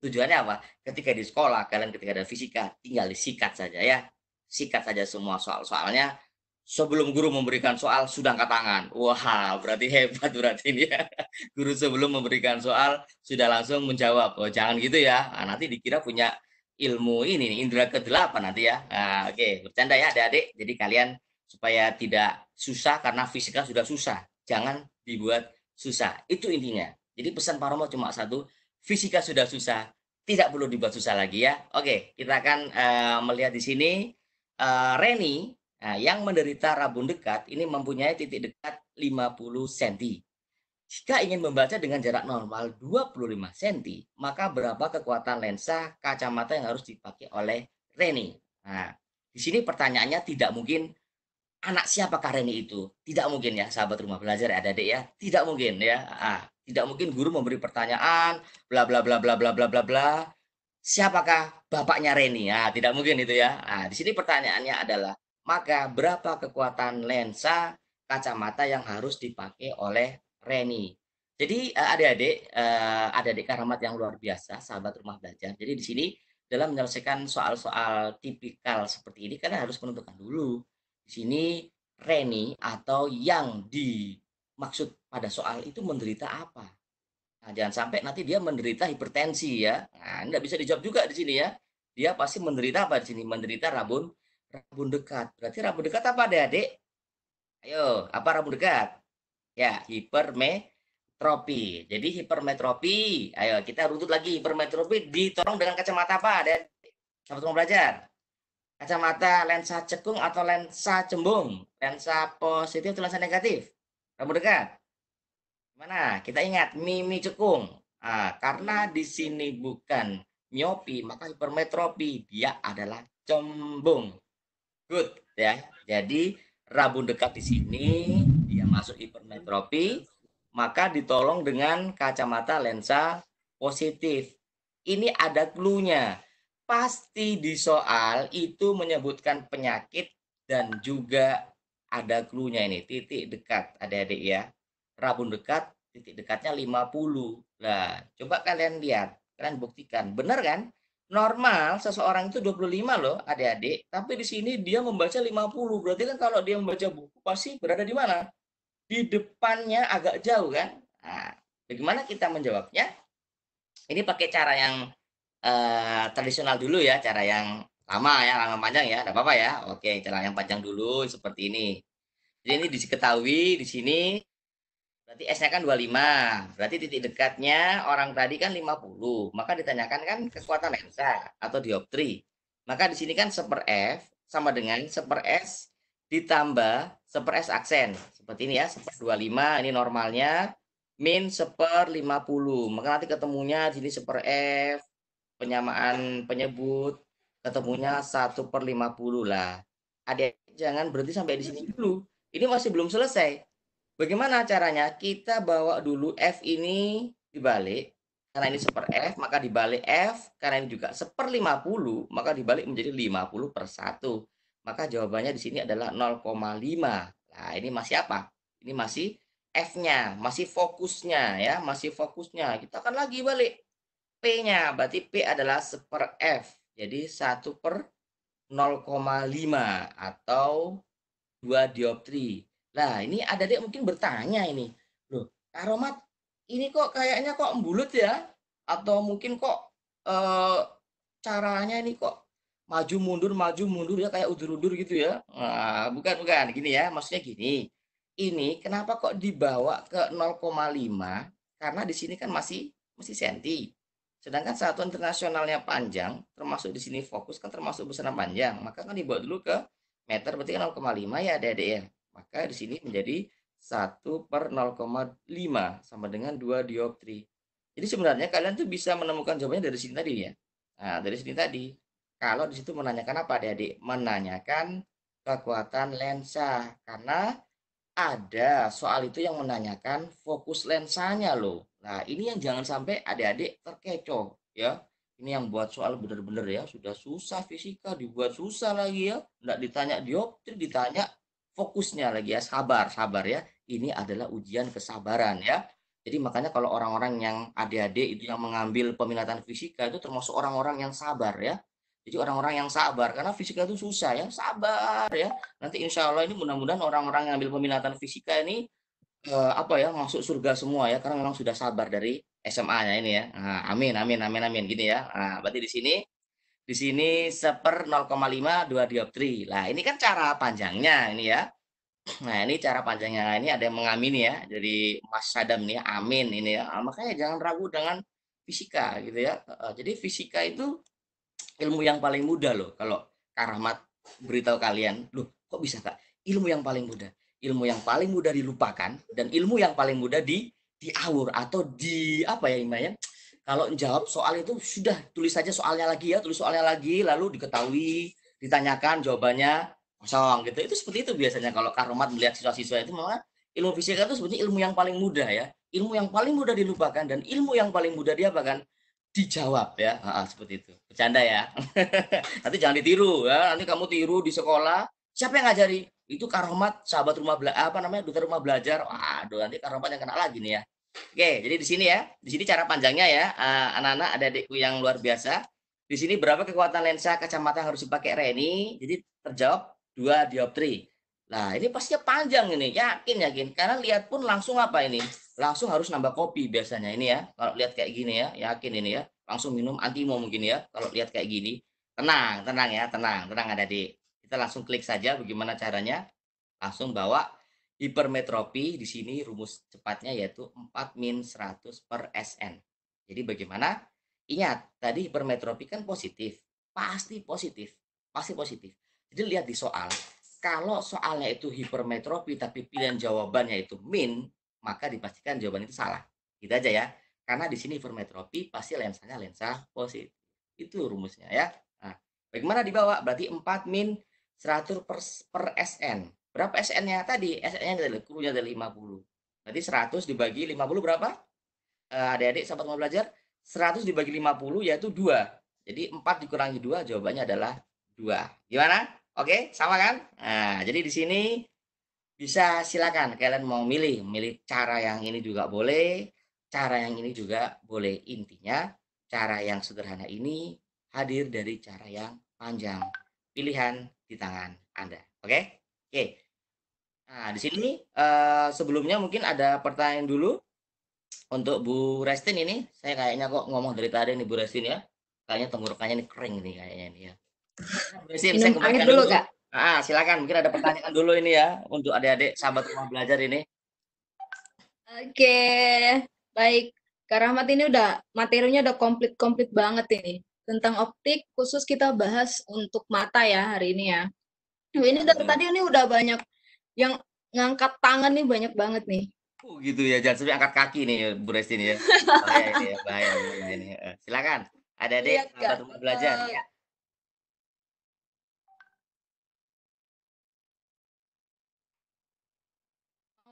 Tujuannya apa? Ketika di sekolah, kalian ketika ada fisika, tinggal disikat saja ya. Sikat saja semua soal-soalnya. Sebelum guru memberikan soal, sudah angkat tangan. Wah, berarti hebat berarti ini ya. (laughs) Guru sebelum memberikan soal, sudah langsung menjawab. Oh, jangan gitu ya. Nah, nanti dikira punya ilmu ini, indera ke-8 nanti ya. Nah, Oke, okay. bercanda ya adik-adik. Jadi kalian supaya tidak susah karena fisika sudah susah. Jangan dibuat susah. Itu intinya. Jadi pesan Paromo cuma satu, fisika sudah susah, tidak perlu dibuat susah lagi ya. Oke, kita akan uh, melihat di sini uh, Reni nah, yang menderita rabun dekat ini mempunyai titik dekat 50 cm. Jika ingin membaca dengan jarak normal 25 cm, maka berapa kekuatan lensa kacamata yang harus dipakai oleh Reni? Nah, di sini pertanyaannya tidak mungkin anak siapa Kareni itu? Tidak mungkin ya, sahabat rumah belajar ya, ada deh ya. Tidak mungkin ya. Ah, tidak mungkin guru memberi pertanyaan, bla bla bla bla bla bla bla bla. Siapakah bapaknya Reni? Ah, tidak mungkin itu ya. Ah, di sini pertanyaannya adalah, maka berapa kekuatan lensa kacamata yang harus dipakai oleh Reni? Jadi eh, adik-adik, eh, ada adik karamat yang luar biasa, sahabat rumah belajar. Jadi di sini dalam menyelesaikan soal-soal tipikal seperti ini, kalian harus menentukan dulu sini Reni atau yang dimaksud pada soal itu menderita apa. Nah, jangan sampai nanti dia menderita hipertensi ya. Nah, nggak bisa dijawab juga di sini ya. Dia pasti menderita apa di sini? Menderita rabun rabun dekat. Berarti rabun dekat apa adik-adik? Ayo, apa rabun dekat? Ya, hipermetropi. Jadi hipermetropi. Ayo, kita runtut lagi hipermetropi ditorong dengan kacamata apa adik? Sampai mau belajar kacamata lensa cekung atau lensa cembung, lensa positif atau lensa negatif? Kamu dekat? Mana? Kita ingat mimi cekung. Nah, karena di sini bukan miopi, maka hipermetropi dia adalah cembung. Good ya. Jadi rabun dekat di sini dia masuk hipermetropi, maka ditolong dengan kacamata lensa positif. Ini ada clue-nya pasti di soal itu menyebutkan penyakit dan juga ada klunya ini titik dekat adik-adik ya rabun dekat titik dekatnya 50 lah coba kalian lihat kalian buktikan benar kan normal seseorang itu 25 loh adik-adik tapi di sini dia membaca 50 berarti kan kalau dia membaca buku pasti berada di mana di depannya agak jauh kan nah, bagaimana kita menjawabnya ini pakai cara yang eh, tradisional dulu ya, cara yang lama ya, lama panjang ya, tidak apa-apa ya. Oke, cara yang panjang dulu seperti ini. Jadi ini diketahui di sini berarti S-nya kan 25. Berarti titik dekatnya orang tadi kan 50. Maka ditanyakan kan kekuatan lensa atau dioptri. Maka di sini kan seper F sama dengan seper S ditambah seper S aksen. Seperti ini ya, seper 25 ini normalnya min seper 50. Maka nanti ketemunya di sini seper F penyamaan penyebut ketemunya satu per lima puluh lah. Adik jangan berhenti sampai di sini dulu. Ini masih belum selesai. Bagaimana caranya? Kita bawa dulu F ini dibalik. Karena ini seper F, maka dibalik F. Karena ini juga seper lima puluh maka dibalik menjadi lima puluh per satu. Maka jawabannya di sini adalah 0,5. Nah, ini masih apa? Ini masih F-nya, masih fokusnya ya, masih fokusnya. Kita akan lagi balik. P-nya. Berarti P adalah 1 per F. Jadi 1 per 0,5 atau 2 dioptri. Nah, ini ada deh mungkin bertanya ini. Loh, Karomat, ini kok kayaknya kok embulut ya? Atau mungkin kok e, caranya ini kok maju mundur, maju mundur ya kayak udur udur gitu ya? Nah, bukan, bukan. Gini ya, maksudnya gini. Ini kenapa kok dibawa ke 0,5? Karena di sini kan masih masih senti. Sedangkan satu internasionalnya panjang, termasuk di sini fokus kan termasuk besaran panjang, maka kan dibuat dulu ke meter berarti kan 0,5 ya adik-adik ya. Maka di sini menjadi 1 per 0,5 sama dengan 2 dioptri. Jadi sebenarnya kalian tuh bisa menemukan jawabannya dari sini tadi ya. Nah, dari sini tadi. Kalau di situ menanyakan apa adik-adik? Menanyakan kekuatan lensa. Karena ada soal itu yang menanyakan fokus lensanya loh. Nah, ini yang jangan sampai adik-adik terkecoh ya. Ini yang buat soal benar-benar ya, sudah susah fisika dibuat susah lagi ya. Enggak ditanya dioptri, ditanya fokusnya lagi ya, sabar, sabar ya. Ini adalah ujian kesabaran ya. Jadi makanya kalau orang-orang yang adik-adik itu yang mengambil peminatan fisika itu termasuk orang-orang yang sabar ya. Jadi orang-orang yang sabar karena fisika itu susah ya, sabar ya. Nanti insya Allah ini mudah-mudahan orang-orang yang ambil peminatan fisika ini uh, apa ya masuk surga semua ya karena memang sudah sabar dari SMA-nya ini ya. Nah, amin amin amin amin gini ya. Nah, berarti di sini di sini seper 0,5 dua dioptri. lah ini kan cara panjangnya ini ya. Nah, ini cara panjangnya nah, ini ada yang mengamini ya. Jadi Mas Sadam nih amin ini ya. Nah, makanya jangan ragu dengan fisika gitu ya. Eh, jadi fisika itu ilmu yang paling mudah loh kalau Karahmat beritahu kalian. Loh, kok bisa Kak? Ilmu yang paling mudah ilmu yang paling mudah dilupakan dan ilmu yang paling mudah di diawur atau di apa ya Ima ya? kalau jawab soal itu sudah tulis saja soalnya lagi ya tulis soalnya lagi lalu diketahui ditanyakan jawabannya kosong gitu itu seperti itu biasanya kalau karomat melihat siswa-siswa itu memang ilmu fisika itu sebenarnya ilmu yang paling mudah ya ilmu yang paling mudah dilupakan dan ilmu yang paling mudah dia bahkan dijawab ya ha, ha, seperti itu bercanda ya (laughs) nanti jangan ditiru ya nanti kamu tiru di sekolah siapa yang ngajari itu karomat sahabat rumah bela apa namanya duta rumah belajar aduh nanti karomat yang kena lagi nih ya oke jadi di sini ya di sini cara panjangnya ya eh, anak-anak ada adikku yang luar biasa di sini berapa kekuatan lensa kacamata yang harus dipakai Reni jadi terjawab dua dioptri nah ini pastinya panjang ini yakin yakin karena lihat pun langsung apa ini langsung harus nambah kopi biasanya ini ya kalau lihat kayak gini ya yakin ini ya langsung minum antimo mungkin ya kalau lihat kayak gini tenang tenang ya tenang tenang ada di kita langsung klik saja bagaimana caranya. Langsung bawa hipermetropi di sini rumus cepatnya yaitu 4 min 100 per SN. Jadi bagaimana? Ingat, tadi hipermetropi kan positif. Pasti positif. Pasti positif. Jadi lihat di soal. Kalau soalnya itu hipermetropi tapi pilihan jawabannya itu min, maka dipastikan jawaban itu salah. kita gitu aja ya. Karena di sini hipermetropi pasti lensanya lensa positif. Itu rumusnya ya. Nah, bagaimana dibawa? Berarti 4 min 100 per, per SN. Berapa SN-nya tadi? SN-nya dari krunya dari 50. Berarti 100 dibagi 50 berapa? Eh, adik-adik, sahabat mau belajar? 100 dibagi 50 yaitu 2. Jadi 4 dikurangi 2 jawabannya adalah 2. Gimana? Oke, sama kan? Nah, jadi di sini bisa silakan kalian mau milih, milih cara yang ini juga boleh, cara yang ini juga boleh. Intinya cara yang sederhana ini hadir dari cara yang panjang. Pilihan di tangan Anda. Oke? Oke. Nah, di sini uh, sebelumnya mungkin ada pertanyaan dulu untuk Bu Restin ini. Saya kayaknya kok ngomong dari tadi nih Bu Restin ya. Kayaknya tenggorokannya ini kering nih kayaknya nih ya. Bu Restin, saya kembali dulu, dulu. Kak. Ah, silakan mungkin ada pertanyaan dulu ini ya untuk adik-adik sahabat rumah belajar ini. Oke, baik. Karahmat ini udah materinya udah komplit komplit banget ini tentang optik khusus kita bahas untuk mata ya hari ini ya. Ini dari tadi ini udah banyak yang ngangkat tangan nih banyak banget nih. Oh gitu ya, jangan sampai angkat kaki nih Bu Resti ya. Bahaya ini ya, bahaya ini. Eh, silakan. Ada adik ya, belajar. Uh,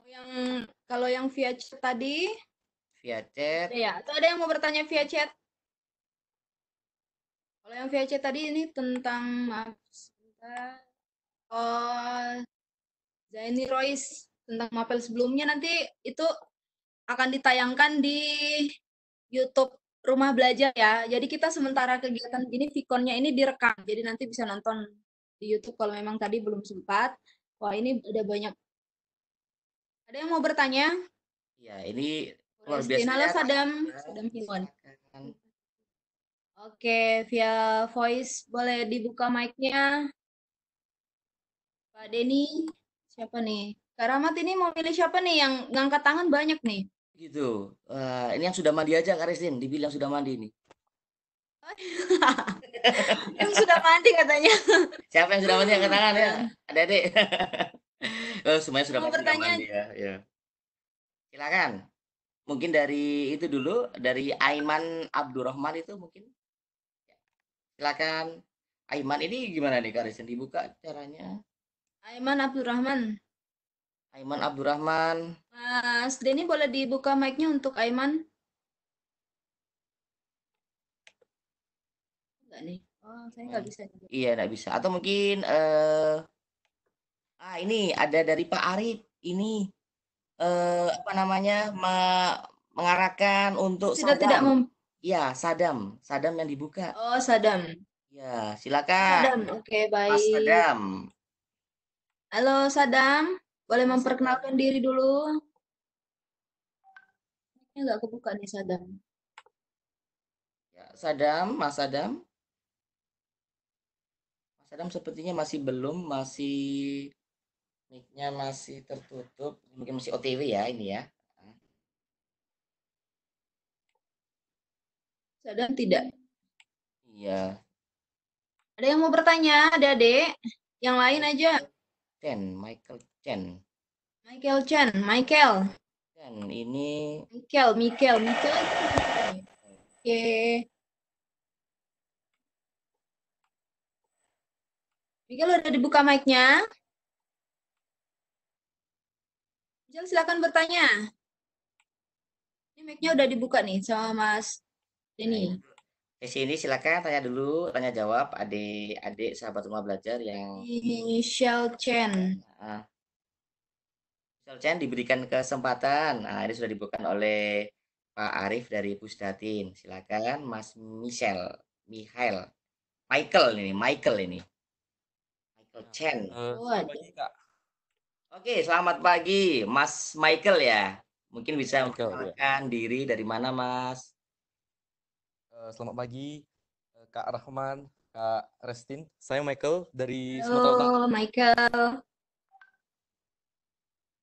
Yang kalau yang via chat tadi via chat. iya atau ada yang mau bertanya via chat? Kalau yang VHC tadi ini tentang maaf sebentar. Oh, Zaini Royce tentang mapel sebelumnya nanti itu akan ditayangkan di YouTube Rumah Belajar ya. Jadi kita sementara kegiatan ini Vikonnya ini direkam. Jadi nanti bisa nonton di YouTube kalau memang tadi belum sempat. Wah, ini ada banyak. Ada yang mau bertanya? Iya, ya, ini luar biasa. Halo Sadam, Sadam Hilwan. Oke, via voice boleh dibuka mic-nya. Pak Denny, siapa nih? Kak Rahmat ini mau pilih siapa nih yang ngangkat tangan banyak nih? Gitu. Uh, ini yang sudah mandi aja Kak Resin, dibilang sudah mandi nih. (laughs) yang sudah mandi katanya. Siapa yang sudah mandi angkat tangan ya? Ada deh. (laughs) oh, semuanya sudah, mau mandi ya. ya. Silakan. Mungkin dari itu dulu dari Aiman Abdurrahman itu mungkin silakan Aiman ini gimana nih Karisin dibuka caranya Aiman Abdurrahman Aiman Abdurrahman Mas Denny boleh dibuka mic-nya untuk Aiman Enggak nih Oh, saya nggak bisa. Iya, nggak bisa. Atau mungkin eh uh, ah ini ada dari Pak Arif ini eh uh, apa namanya Ma, mengarahkan untuk tidak tidak mem Iya, Sadam. Sadam yang dibuka. Oh, Sadam. Ya, silakan. Sadam, oke, okay, baik. Mas Sadam. Halo, Sadam. Boleh memperkenalkan Sadam. diri dulu? Ini nggak kebuka nih, Sadam. Ya, Sadam, Mas Sadam. Mas Sadam sepertinya masih belum, masih mic masih tertutup. Mungkin masih OTW ya ini ya. Sedang tidak? Iya. Ada yang mau bertanya? Ada, Dek? Yang lain aja. Chen, Michael Chen. Michael Chen, Michael. Chen, ini... Michael, Michael, Michael. Oke. Okay. udah dibuka mic-nya. Michael silakan bertanya. Ini mic-nya udah dibuka nih sama Mas Nah, ini. Di sini silakan tanya dulu, tanya jawab adik-adik sahabat rumah belajar yang Michelle Chen. Nah, Chen diberikan kesempatan. Nah, ini sudah dibuka oleh Pak Arif dari Pusdatin. Silakan Mas Michel, Michael, Michael ini, Michael ini. Michael nah, Chen. Uh, Oke, selamat pagi Mas Michael ya. Mungkin bisa ya. memperkenalkan ya. diri dari mana Mas? Eh, selamat pagi, eh, Kak Rahman, Kak Restin. Saya Michael dari Sumatera Utara. Michael.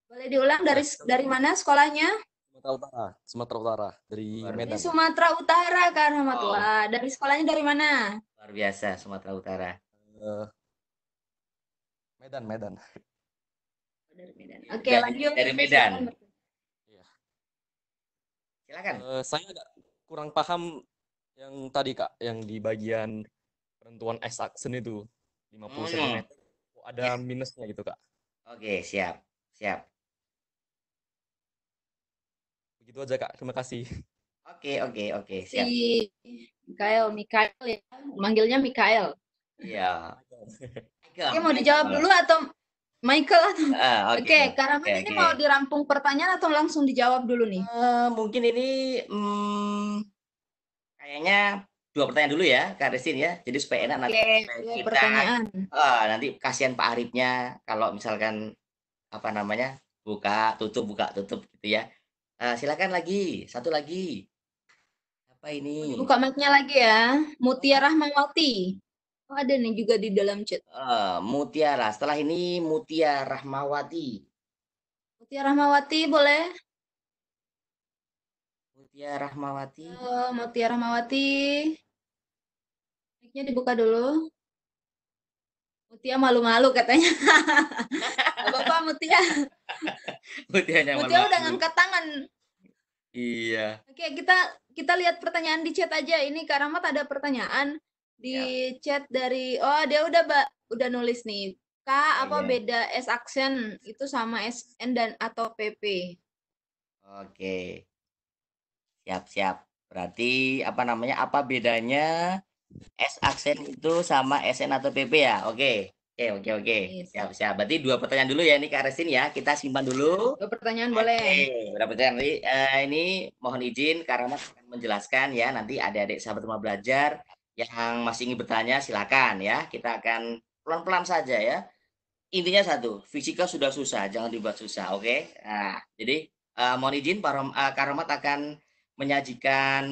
Boleh diulang dari dari mana sekolahnya? Sumatera Utara. Sumatera Utara dari Medan. Sumatera Utara Kak Rahmatullah. Oh. Dari sekolahnya dari mana? Luar biasa Sumatera Utara. Eh, Medan, Medan. Oh, dari Medan. Oke, okay, lanjut. Dari Medan. Iya. Iya. Silakan. saya agak kurang paham yang tadi kak, yang di bagian penentuan s action itu 50 hmm. cm. Oh, ada minusnya gitu kak. Oke, siap. Siap. Begitu aja kak, terima kasih. Oke, oke, oke. Siap. Si Mikael, Mikael ya. Manggilnya Mikael. Iya. (laughs) Ini mau dijawab dulu atau Michael atau uh, Oke, okay. okay, karena okay, ini okay. mau dirampung pertanyaan atau langsung dijawab dulu nih? Uh, mungkin ini um, kayaknya dua pertanyaan dulu ya Kak Resin ya. Jadi supaya enak nanti kita pertanyaan. Uh, nanti kasihan Pak Arifnya kalau misalkan apa namanya? buka tutup buka tutup gitu ya. Uh, silakan lagi, satu lagi. Apa ini? Buka mic lagi ya. Mutiara Rahmawati. Oh, ada nih juga di dalam chat. Uh, ah, Mutiara. Setelah ini Mutiara Rahmawati. Mutiara Rahmawati boleh? Mutia Rahmawati. Halo, Mutia Rahmawati. mic dibuka dulu. Mutia malu-malu katanya. Bapak (laughs) Mutia. Mutia malu. Mutia udah ngangkat tangan. Iya. Oke, kita kita lihat pertanyaan di chat aja. Ini Kak Rahmat ada pertanyaan di ya. chat dari oh dia udah ba, udah nulis nih. Kak, apa iya. beda S action itu sama SN dan atau PP? Oke. Siap-siap. Berarti apa namanya? Apa bedanya S aksen itu sama SN atau PP ya? Oke. Oke, oke, oke. Iya, siap, siap. Berarti dua pertanyaan dulu ya ini Kak Resin ya. Kita simpan dulu. Dua pertanyaan oke. boleh. Dua pertanyaan nanti uh, eh, ini mohon izin karena akan menjelaskan ya. Nanti adik-adik sahabat rumah belajar yang masih ingin bertanya silakan ya. Kita akan pelan-pelan saja ya. Intinya satu, fisika sudah susah, jangan dibuat susah, oke? Okay? Nah, jadi uh, mohon izin Pak Rom, uh, Kak akan menyajikan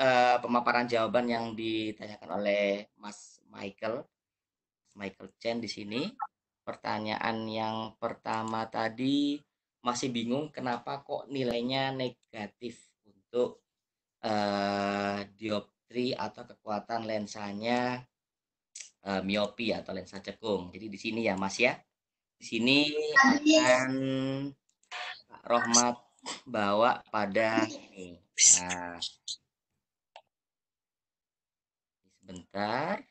uh, pemaparan jawaban yang ditanyakan oleh Mas Michael. Michael Chen di sini. Pertanyaan yang pertama tadi masih bingung kenapa kok nilainya negatif untuk uh, dioptri atau kekuatan lensanya uh, miopi atau lensa cekung. Jadi di sini ya Mas ya. Di sini ya. akan Rohmat bawa pada ini. Nah, sebentar.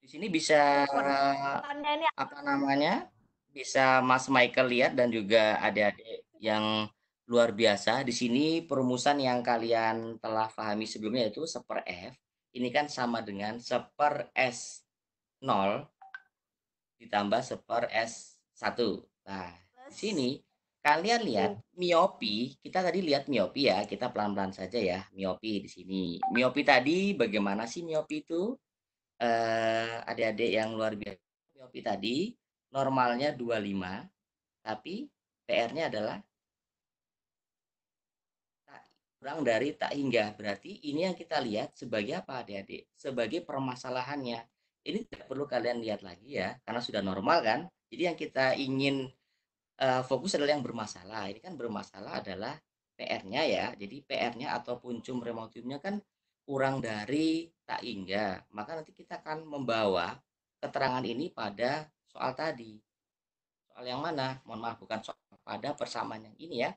Di sini bisa apa namanya? Bisa Mas Michael lihat dan juga adik-adik yang luar biasa. Di sini perumusan yang kalian telah pahami sebelumnya itu seper F. Ini kan sama dengan seper S0 ditambah seper S1. Nah, di sini kalian lihat miopi, kita tadi lihat miopi ya, kita pelan-pelan saja ya, miopi di sini. Miopi tadi bagaimana sih miopi itu? Eh, adik-adik yang luar biasa, miopi tadi normalnya 25, tapi PR-nya adalah kurang dari tak hingga. Berarti ini yang kita lihat sebagai apa adik-adik? Sebagai permasalahannya ini tidak perlu kalian lihat lagi ya karena sudah normal kan jadi yang kita ingin uh, fokus adalah yang bermasalah ini kan bermasalah adalah PR-nya ya jadi PR-nya atau puncum remotiumnya kan kurang dari tak hingga maka nanti kita akan membawa keterangan ini pada soal tadi soal yang mana mohon maaf bukan soal pada persamaan yang ini ya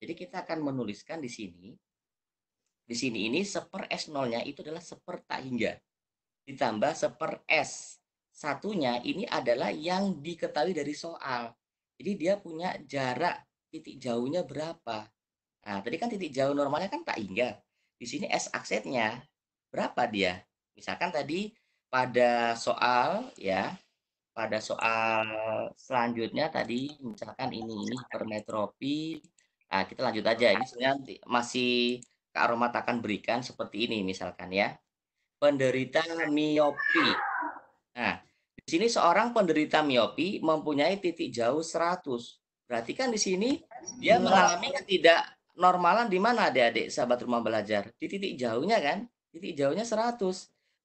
jadi kita akan menuliskan di sini di sini ini seper S0-nya itu adalah seper tak hingga ditambah seper S. Satunya ini adalah yang diketahui dari soal. Jadi dia punya jarak titik jauhnya berapa. Nah, tadi kan titik jauh normalnya kan tak hingga. Di sini S aksetnya berapa dia? Misalkan tadi pada soal ya, pada soal selanjutnya tadi misalkan ini ini hipermetropi. Nah, kita lanjut aja. Ini sebenarnya masih Kak Romat akan berikan seperti ini misalkan ya penderita miopi. Nah, di sini seorang penderita miopi mempunyai titik jauh 100. Berarti kan di sini dia iya. mengalami tidak normalan di mana adik-adik sahabat rumah belajar? Di titik jauhnya kan? Titik jauhnya 100.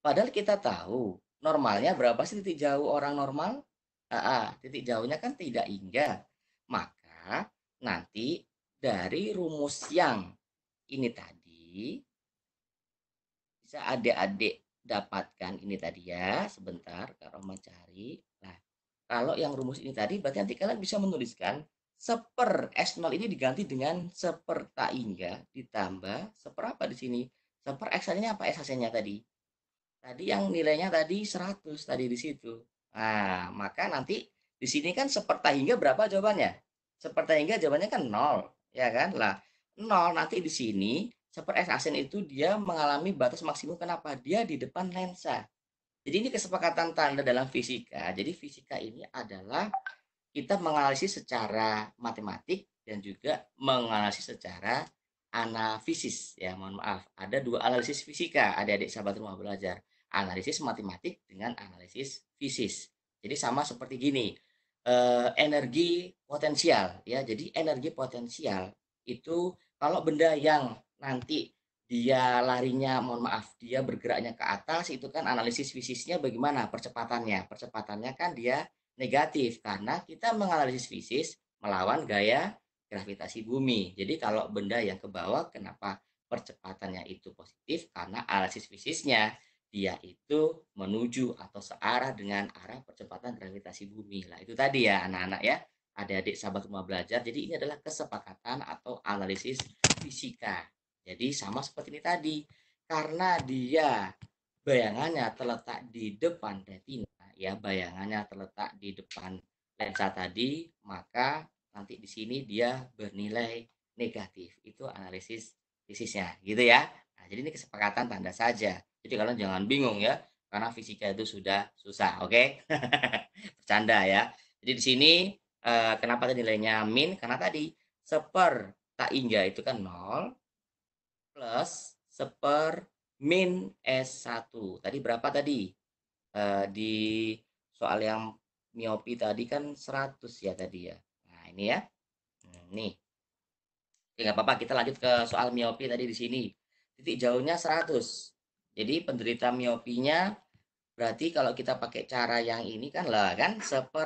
Padahal kita tahu normalnya berapa sih titik jauh orang normal? Aa, titik jauhnya kan tidak hingga. Maka nanti dari rumus yang ini tadi bisa adik-adik dapatkan ini tadi ya sebentar kalau mencari cari nah kalau yang rumus ini tadi berarti nanti kalian bisa menuliskan seper S0 ini diganti dengan seper hingga ya, ditambah seper apa di sini seper X ini apa S nya tadi tadi yang nilainya tadi 100 tadi di situ nah maka nanti di sini kan seper hingga berapa jawabannya seper hingga jawabannya kan 0 ya kan lah 0 nanti di sini Super S asin itu dia mengalami batas maksimum kenapa? Dia di depan lensa. Jadi ini kesepakatan tanda dalam fisika. Jadi fisika ini adalah kita menganalisis secara matematik dan juga menganalisis secara analisis ya mohon maaf ada dua analisis fisika adik-adik sahabat rumah belajar analisis matematik dengan analisis fisis jadi sama seperti gini eh, energi potensial ya jadi energi potensial itu kalau benda yang nanti dia larinya mohon maaf dia bergeraknya ke atas itu kan analisis fisiknya bagaimana percepatannya percepatannya kan dia negatif karena kita menganalisis fisik melawan gaya gravitasi bumi jadi kalau benda yang ke bawah kenapa percepatannya itu positif karena analisis fisiknya dia itu menuju atau searah dengan arah percepatan gravitasi bumi lah itu tadi ya anak-anak ya adik-adik sahabat rumah belajar jadi ini adalah kesepakatan atau analisis fisika jadi sama seperti ini tadi, karena dia bayangannya terletak di depan retina, ya bayangannya terletak di depan lensa tadi, maka nanti di sini dia bernilai negatif. Itu analisis fisiknya, gitu ya. Nah, jadi ini kesepakatan tanda saja. Jadi kalian jangan bingung ya, karena fisika itu sudah susah, oke? Okay? (laughs) Bercanda ya. Jadi di sini eh, kenapa nilainya min? Karena tadi seper tak hingga itu kan nol, plus seper min S1. Tadi berapa tadi? Uh, di soal yang miopi tadi kan 100 ya tadi ya. Nah, ini ya. Nah, nih. Oke, nggak apa-apa. Kita lanjut ke soal miopi tadi di sini. Titik jauhnya 100. Jadi penderita miopinya berarti kalau kita pakai cara yang ini kan lah kan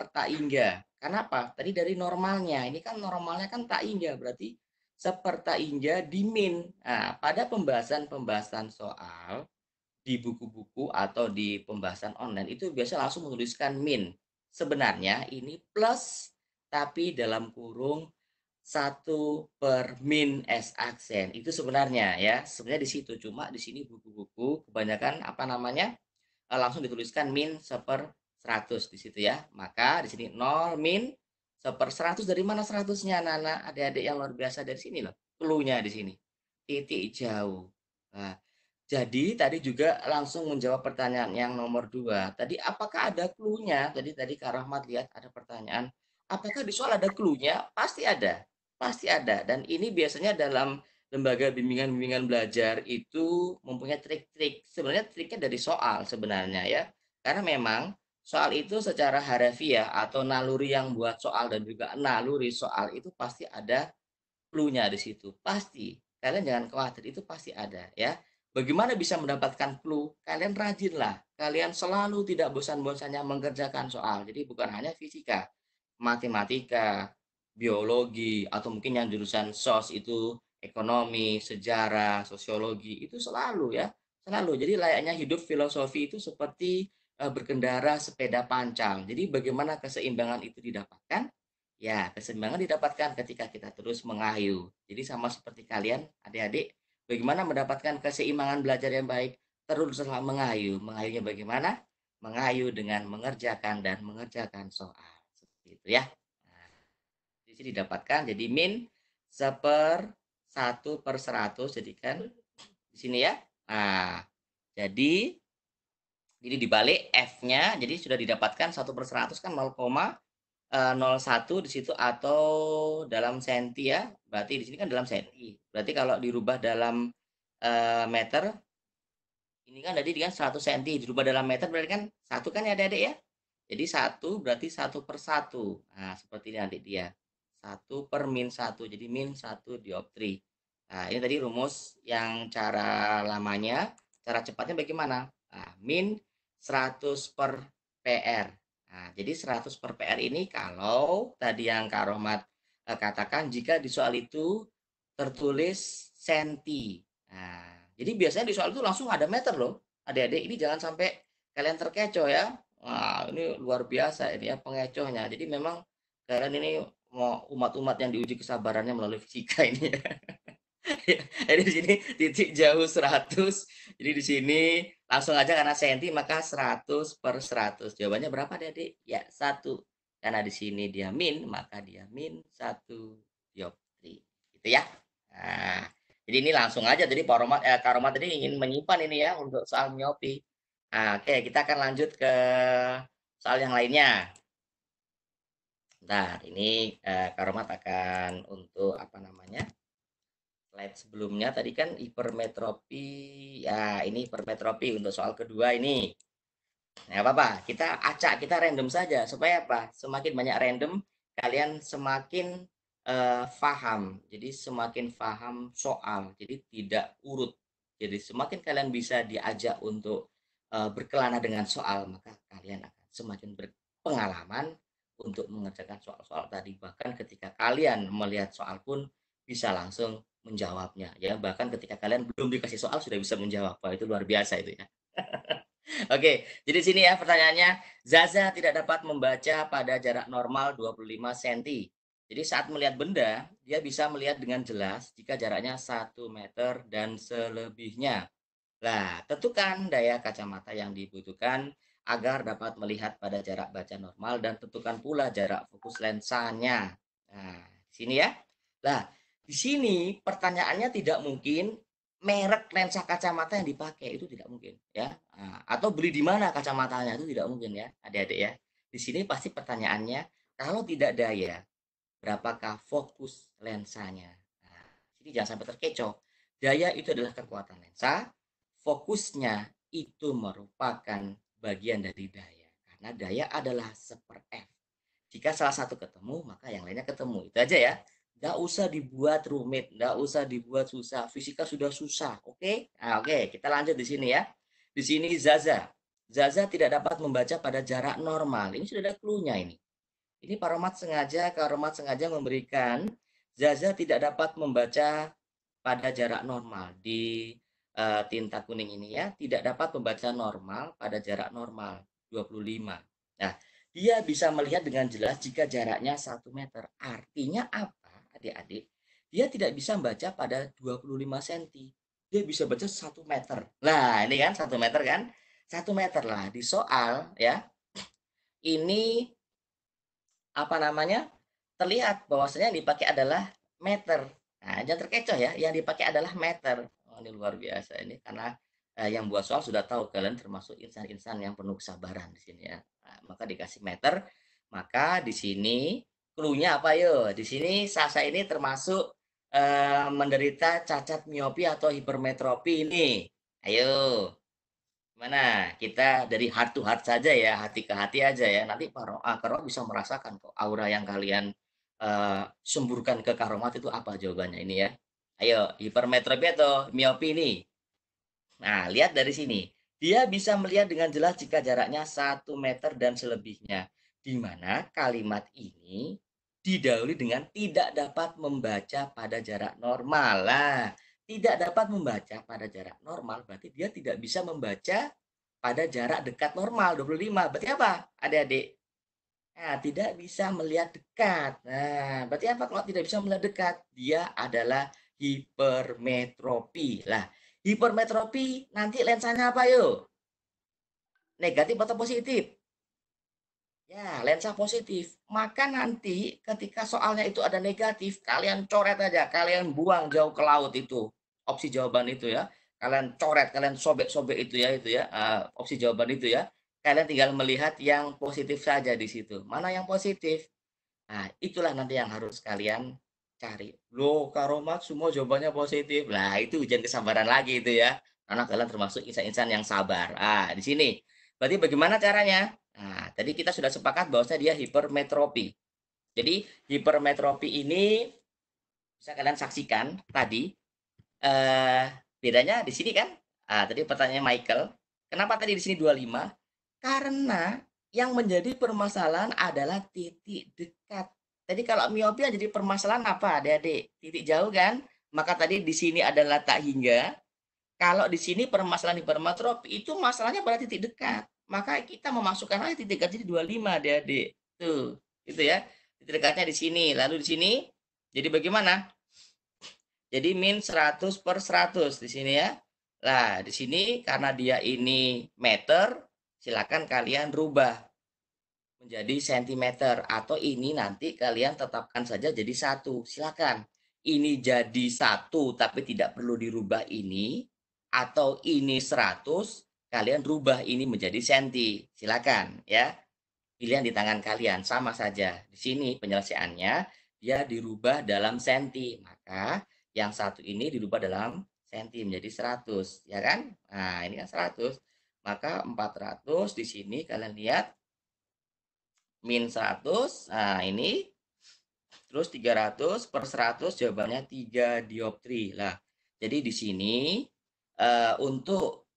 tak hingga. Kenapa? Tadi dari normalnya. Ini kan normalnya kan tak hingga. Berarti seperti Inja di Min. Nah, pada pembahasan-pembahasan soal di buku-buku atau di pembahasan online itu biasa langsung menuliskan Min. Sebenarnya ini plus tapi dalam kurung satu per min s aksen itu sebenarnya ya sebenarnya di situ cuma di sini buku-buku kebanyakan apa namanya eh, langsung dituliskan min seper 100 di situ ya maka di sini 0 min seper seratus dari mana seratusnya anak-anak adik-adik yang luar biasa dari sini loh clue di sini titik jauh nah, jadi tadi juga langsung menjawab pertanyaan yang nomor dua tadi apakah ada clue-nya tadi tadi Kak Rahmat lihat ada pertanyaan apakah di soal ada clue pasti ada pasti ada dan ini biasanya dalam lembaga bimbingan-bimbingan belajar itu mempunyai trik-trik sebenarnya triknya dari soal sebenarnya ya karena memang soal itu secara harafiah atau naluri yang buat soal dan juga naluri soal itu pasti ada clue-nya di situ. Pasti. Kalian jangan khawatir, itu pasti ada ya. Bagaimana bisa mendapatkan clue? Kalian rajinlah. Kalian selalu tidak bosan-bosannya mengerjakan soal. Jadi bukan hanya fisika, matematika, biologi, atau mungkin yang jurusan sos itu ekonomi, sejarah, sosiologi, itu selalu ya. Selalu. Jadi layaknya hidup filosofi itu seperti Eh, berkendara sepeda pancang. Jadi bagaimana keseimbangan itu didapatkan? Ya, keseimbangan didapatkan ketika kita terus mengayu. Jadi sama seperti kalian, adik-adik, bagaimana mendapatkan keseimbangan belajar yang baik? Terus setelah mengayu. Mengayunya bagaimana? Mengayu dengan mengerjakan dan mengerjakan soal. Seperti itu ya. Nah, di sini didapatkan jadi min seper 1 per 100. Jadi kan di sini ya. Nah, jadi jadi dibalik F-nya, jadi sudah didapatkan 1 per 100 kan 0,01 eh, di situ atau dalam senti ya. Berarti di sini kan dalam senti. Berarti kalau dirubah dalam eh, meter, ini kan tadi kan 1 senti. Dirubah dalam meter berarti kan satu kan ya adik-adik ya. Jadi satu berarti satu per satu. Nah, seperti ini nanti dia. Satu per min satu. Jadi min satu dioptri. Nah, ini tadi rumus yang cara lamanya. Cara cepatnya bagaimana? Nah, min 100 per PR. Nah, jadi 100 per PR ini kalau tadi yang Kak Rohmat eh, katakan jika di soal itu tertulis senti. Nah, jadi biasanya di soal itu langsung ada meter loh. Adik-adik ini jangan sampai kalian terkecoh ya. Wah, ini luar biasa ini ya pengecohnya. Jadi memang kalian ini mau umat-umat yang diuji kesabarannya melalui fisika (laughs) ini ya. jadi di sini titik jauh 100. Jadi di sini Langsung aja karena senti maka 100 per 100. Jawabannya berapa adik Ya 1. Karena di sini dia min maka dia min satu dioptri. Gitu ya. Nah, jadi ini langsung aja. Jadi Pak eh, Kak tadi ingin menyimpan ini ya untuk soal miopi. Nah, oke kita akan lanjut ke soal yang lainnya. Nah, ini eh, Kak akan untuk apa namanya? slide sebelumnya tadi kan hipermetropi. Ya, ini hipermetropi untuk soal kedua ini. Nah, apa-apa, kita acak, kita random saja supaya apa? Semakin banyak random, kalian semakin uh, faham. Jadi semakin faham soal. Jadi tidak urut. Jadi semakin kalian bisa diajak untuk uh, berkelana dengan soal, maka kalian akan semakin berpengalaman untuk mengerjakan soal-soal tadi. Bahkan ketika kalian melihat soal pun bisa langsung menjawabnya ya bahkan ketika kalian belum dikasih soal sudah bisa menjawab wah itu luar biasa itu ya (laughs) Oke, jadi sini ya pertanyaannya. Zaza tidak dapat membaca pada jarak normal 25 cm. Jadi saat melihat benda, dia bisa melihat dengan jelas jika jaraknya 1 meter dan selebihnya. lah tentukan daya kacamata yang dibutuhkan agar dapat melihat pada jarak baca normal dan tentukan pula jarak fokus lensanya. Nah, sini ya. lah di sini pertanyaannya tidak mungkin merek lensa kacamata yang dipakai itu tidak mungkin ya. Ah, atau beli di mana kacamatanya itu tidak mungkin ya, Adik-adik ya. Di sini pasti pertanyaannya kalau tidak daya berapakah fokus lensanya. Nah, sini jangan sampai terkecoh. Daya itu adalah kekuatan lensa, fokusnya itu merupakan bagian dari daya. Karena daya adalah seper F. Jika salah satu ketemu, maka yang lainnya ketemu. Itu aja ya. Nggak usah dibuat rumit, nggak usah dibuat susah. Fisika sudah susah, oke? Okay? Nah, oke, okay. kita lanjut di sini ya. Di sini Zaza. Zaza tidak dapat membaca pada jarak normal. Ini sudah ada clue-nya ini. Ini Pak Romat sengaja, kalau Romat sengaja memberikan Zaza tidak dapat membaca pada jarak normal di uh, tinta kuning ini ya, tidak dapat membaca normal pada jarak normal 25. Nah, dia bisa melihat dengan jelas jika jaraknya 1 meter. Artinya apa? adik-adik, dia tidak bisa membaca pada 25 cm. Dia bisa baca 1 meter. Nah, ini kan 1 meter kan? 1 meter lah. Di soal ya, ini apa namanya? Terlihat bahwasanya yang dipakai adalah meter. Nah, jangan terkecoh ya. Yang dipakai adalah meter. Oh, ini luar biasa ini karena eh, yang buat soal sudah tahu kalian termasuk insan-insan yang penuh kesabaran di sini ya. Nah, maka dikasih meter, maka di sini klunya apa yo? Di sini Sasa ini termasuk eh, menderita cacat miopi atau hipermetropi ini. Ayo. Mana? Kita dari heart to heart saja ya, hati ke hati aja ya. Nanti para ah, Roa bisa merasakan kok aura yang kalian eh, semburkan ke karomah itu apa jawabannya ini ya. Ayo, hipermetropi atau miopi ini? Nah, lihat dari sini. Dia bisa melihat dengan jelas jika jaraknya satu meter dan selebihnya. Di mana kalimat ini didahului dengan tidak dapat membaca pada jarak normal. Lah, tidak dapat membaca pada jarak normal berarti dia tidak bisa membaca pada jarak dekat normal 25. Berarti apa? Adik-adik. Nah, tidak bisa melihat dekat. Nah, berarti apa kalau tidak bisa melihat dekat? Dia adalah hipermetropi. Lah, hipermetropi nanti lensanya apa yuk Negatif atau positif? Ya, lensa positif. Maka nanti ketika soalnya itu ada negatif, kalian coret aja, kalian buang jauh ke laut itu. Opsi jawaban itu ya. Kalian coret, kalian sobek-sobek itu ya, itu ya. Uh, opsi jawaban itu ya. Kalian tinggal melihat yang positif saja di situ. Mana yang positif? Nah, itulah nanti yang harus kalian cari. Loh, Karomat semua jawabannya positif. Nah, itu ujian kesabaran lagi itu ya. Karena kalian termasuk insan-insan yang sabar. Ah, di sini. Berarti bagaimana caranya? Nah, tadi kita sudah sepakat bahwasanya dia hipermetropi. Jadi hipermetropi ini bisa kalian saksikan tadi eh, bedanya di sini kan. Ah, tadi pertanyaan Michael, kenapa tadi di sini 25? Karena yang menjadi permasalahan adalah titik dekat. Tadi kalau miopia jadi permasalahan apa, adik-adik? Titik jauh kan? Maka tadi di sini adalah tak hingga. Kalau di sini permasalahan hipermetropi itu masalahnya pada titik dekat maka kita memasukkan lagi titik jadi di 25 deh adik. Tuh, gitu ya. Titik dekatnya di sini, lalu di sini. Jadi bagaimana? Jadi min 100 per 100 di sini ya. lah di sini karena dia ini meter, silakan kalian rubah menjadi sentimeter atau ini nanti kalian tetapkan saja jadi satu silakan ini jadi satu tapi tidak perlu dirubah ini atau ini 100 kalian rubah ini menjadi senti. Silakan ya. Pilihan di tangan kalian sama saja. Di sini penyelesaiannya dia dirubah dalam senti. Maka yang satu ini dirubah dalam senti menjadi 100, ya kan? Nah, ini kan 100. Maka 400 di sini kalian lihat min 100. Nah, ini terus 300 per 100 jawabannya 3 dioptri. Lah, jadi di sini uh, untuk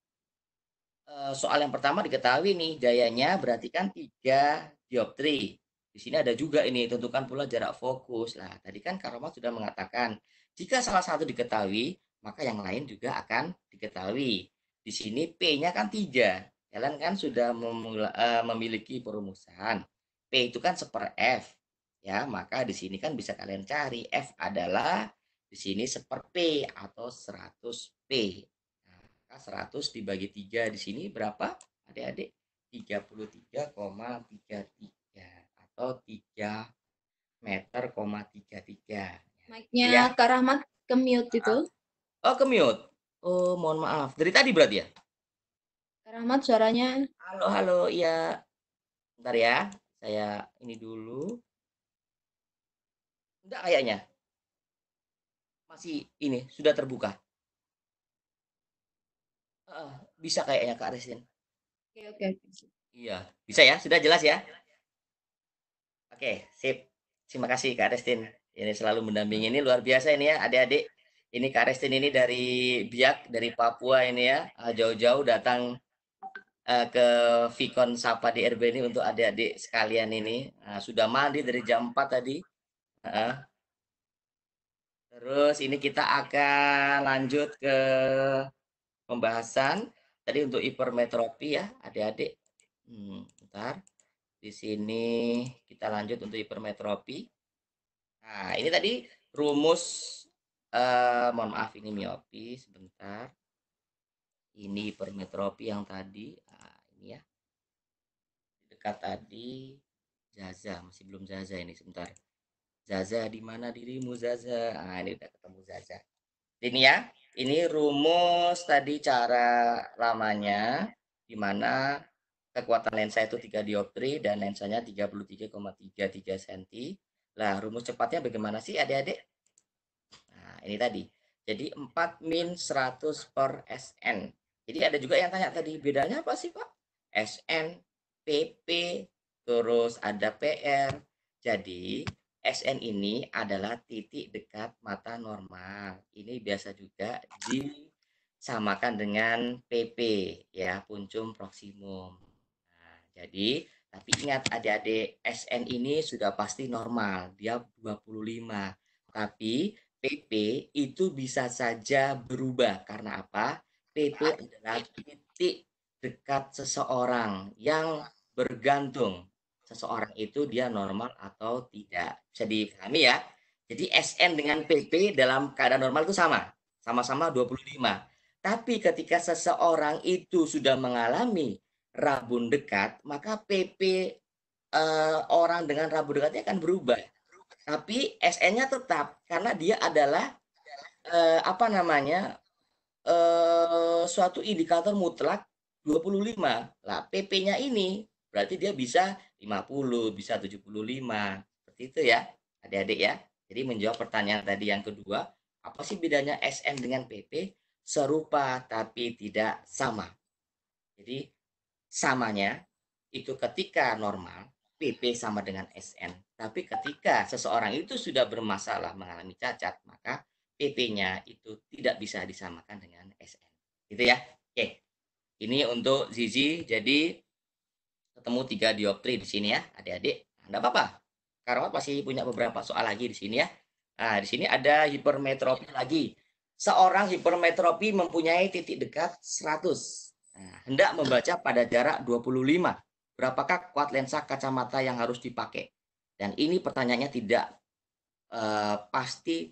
Eh, soal yang pertama diketahui nih dayanya berarti kan 3 dioptri. Di sini ada juga ini tentukan pula jarak fokus. lah. tadi kan Karoma sudah mengatakan jika salah satu diketahui, maka yang lain juga akan diketahui. Di sini P-nya kan tiga. Kalian kan sudah eh, memiliki perumusan. P itu kan seper F. Ya, maka di sini kan bisa kalian cari F adalah di sini seper P atau 100 P maka 100 dibagi 3 di sini berapa? Adik-adik 33,33 atau 3 meter, 33. Naiknya ya. Kak Rahmat ke mute itu. Ah. Oh, ke mute. Oh, mohon maaf. Dari tadi berarti ya? Kak Rahmat suaranya. Halo, halo. Iya. Bentar ya. Saya ini dulu. Enggak kayaknya. Masih ini sudah terbuka bisa kayaknya Kak Resin. Oke, oke. Iya, bisa ya? Sudah jelas ya? Oke, sip. Terima kasih Kak Restin. Ini selalu mendampingi ini luar biasa ini ya adik-adik. Ini Kak Restin ini dari Biak, dari Papua ini ya. Ah, jauh-jauh datang uh, ke Vicon Sapa di RB ini untuk adik-adik sekalian ini. Uh, sudah mandi dari jam 4 tadi. Uh, terus ini kita akan lanjut ke pembahasan tadi untuk hipermetropi ya adik-adik. Hmm, bentar. Di sini kita lanjut untuk hipermetropi. Nah, ini tadi rumus eh, mohon maaf ini miopi sebentar. Ini hipermetropi yang tadi. Nah, ini ya. Dekat tadi Zaza, masih belum Zaza ini sebentar. Zaza di mana dirimu Zaza? nah, ini udah ketemu Zaza. Ini ya. Ini rumus tadi cara lamanya, di mana kekuatan lensa itu 3 dioptri dan lensanya 33,33 tiga cm. Lah, rumus cepatnya bagaimana sih adik-adik? Nah, ini tadi. Jadi 4 min 100 per SN. Jadi ada juga yang tanya tadi, bedanya apa sih Pak? SN, PP, terus ada PR. Jadi SN ini adalah titik dekat mata normal. Ini biasa juga disamakan dengan PP ya, puncum proximum. Nah, jadi tapi ingat adik-adik SN ini sudah pasti normal, dia 25. Tapi PP itu bisa saja berubah karena apa? PP adalah titik dekat seseorang yang bergantung seseorang itu dia normal atau tidak. Bisa dipahami ya. Jadi SN dengan PP dalam keadaan normal itu sama. Sama-sama 25. Tapi ketika seseorang itu sudah mengalami rabun dekat, maka PP eh, orang dengan rabun dekatnya akan berubah. Tapi SN-nya tetap karena dia adalah eh, apa namanya? eh, suatu indikator mutlak 25. Lah PP-nya ini Berarti dia bisa 50, bisa 75. Seperti itu ya, adik-adik ya. Jadi menjawab pertanyaan tadi yang kedua, apa sih bedanya SM dengan PP? Serupa tapi tidak sama. Jadi samanya itu ketika normal, PP sama dengan SN. Tapi ketika seseorang itu sudah bermasalah mengalami cacat, maka PP-nya itu tidak bisa disamakan dengan SN. Gitu ya. Oke. Ini untuk Zizi. Jadi ketemu tiga dioptri di sini ya, adik-adik. Tidak apa-apa. Karawat pasti punya beberapa soal lagi di sini ya. Nah, di sini ada hipermetropi lagi. Seorang hipermetropi mempunyai titik dekat 100. Nah, hendak membaca pada jarak 25. Berapakah kuat lensa kacamata yang harus dipakai? Dan ini pertanyaannya tidak uh, pasti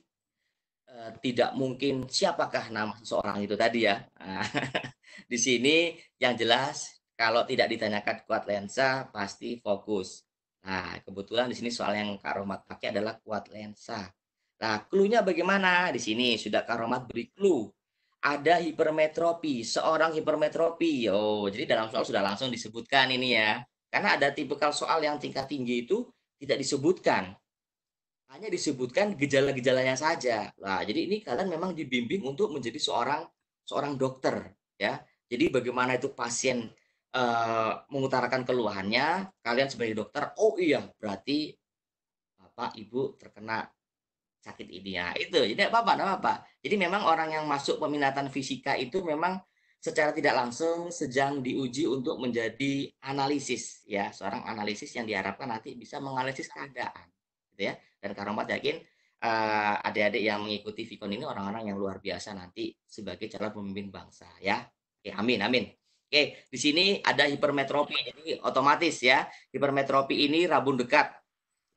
eh, tidak mungkin siapakah nama seseorang itu tadi ya. Nah, (laughs) di sini yang jelas kalau tidak ditanyakan kuat lensa pasti fokus. Nah, kebetulan di sini soal yang Kak Romat pakai adalah kuat lensa. Nah, klunya bagaimana? Di sini sudah Kak Romat beri clue. Ada hipermetropi, seorang hipermetropi. Oh, jadi dalam soal sudah langsung disebutkan ini ya. Karena ada tipikal soal yang tingkat tinggi itu tidak disebutkan. Hanya disebutkan gejala-gejalanya saja. Nah, jadi ini kalian memang dibimbing untuk menjadi seorang seorang dokter ya. Jadi bagaimana itu pasien uh, mengutarakan keluhannya, kalian sebagai dokter, oh iya, berarti Bapak Ibu terkena sakit ini ya. Itu, jadi apa-apa, apa-apa. Jadi memang orang yang masuk peminatan fisika itu memang secara tidak langsung sedang diuji untuk menjadi analisis ya seorang analisis yang diharapkan nanti bisa menganalisis keadaan gitu ya dan Karomat yakin uh, adik-adik yang mengikuti vikon ini orang-orang yang luar biasa nanti sebagai calon pemimpin bangsa ya, ya amin amin Oke, di sini ada hipermetropi, jadi otomatis ya. Hipermetropi ini rabun dekat.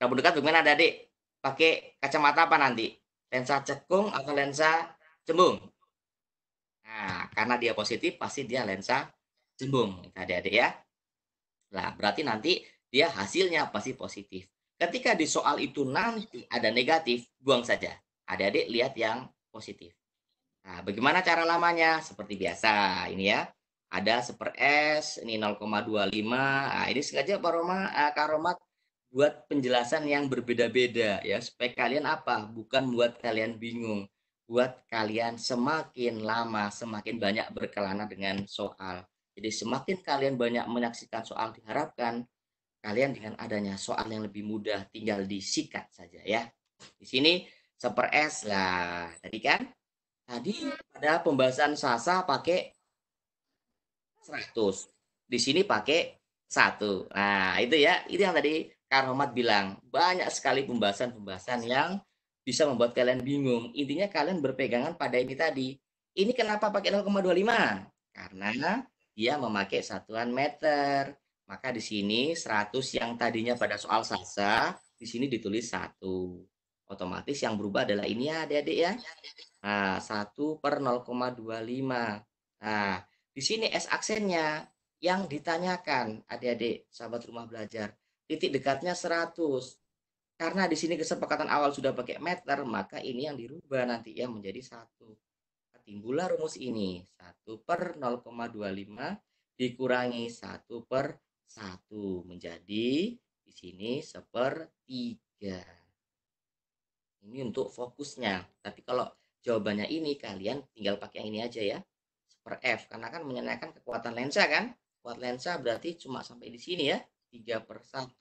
Rabun dekat bagaimana ada adik? Pakai kacamata apa nanti? Lensa cekung atau lensa cembung? Nah, karena dia positif, pasti dia lensa cembung. Gitu, Adik-adik ya. Nah, berarti nanti dia hasilnya pasti positif. Ketika di soal itu nanti ada negatif, buang saja. Adik-adik lihat yang positif. Nah, bagaimana cara lamanya? Seperti biasa, ini ya ada seper S, ini 0,25. Nah, ini sengaja Pak Roma, eh, Kak Romat buat penjelasan yang berbeda-beda ya, supaya kalian apa? Bukan buat kalian bingung, buat kalian semakin lama, semakin banyak berkelana dengan soal. Jadi semakin kalian banyak menyaksikan soal diharapkan kalian dengan adanya soal yang lebih mudah tinggal disikat saja ya. Di sini seper S lah tadi kan. Tadi ada pembahasan sasa pakai 100. Di sini pakai satu. Nah, itu ya, itu yang tadi Karomat bilang. Banyak sekali pembahasan-pembahasan yang bisa membuat kalian bingung. Intinya kalian berpegangan pada ini tadi. Ini kenapa pakai 0,25? Karena dia memakai satuan meter. Maka di sini 100 yang tadinya pada soal sasa, di sini ditulis satu. Otomatis yang berubah adalah ini ya adik-adik ya. Nah, 1 per 0,25. Nah, di sini S aksennya yang ditanyakan adik-adik sahabat rumah belajar. Titik dekatnya 100. Karena di sini kesepakatan awal sudah pakai meter, maka ini yang dirubah nanti ya menjadi 1. Timbullah rumus ini 1 per 0,25 dikurangi 1 per 1 menjadi di sini 3. Ini untuk fokusnya. Tapi kalau jawabannya ini kalian tinggal pakai yang ini aja ya per F karena kan menyenangkan kekuatan lensa kan kuat lensa berarti cuma sampai di sini ya 3 per 1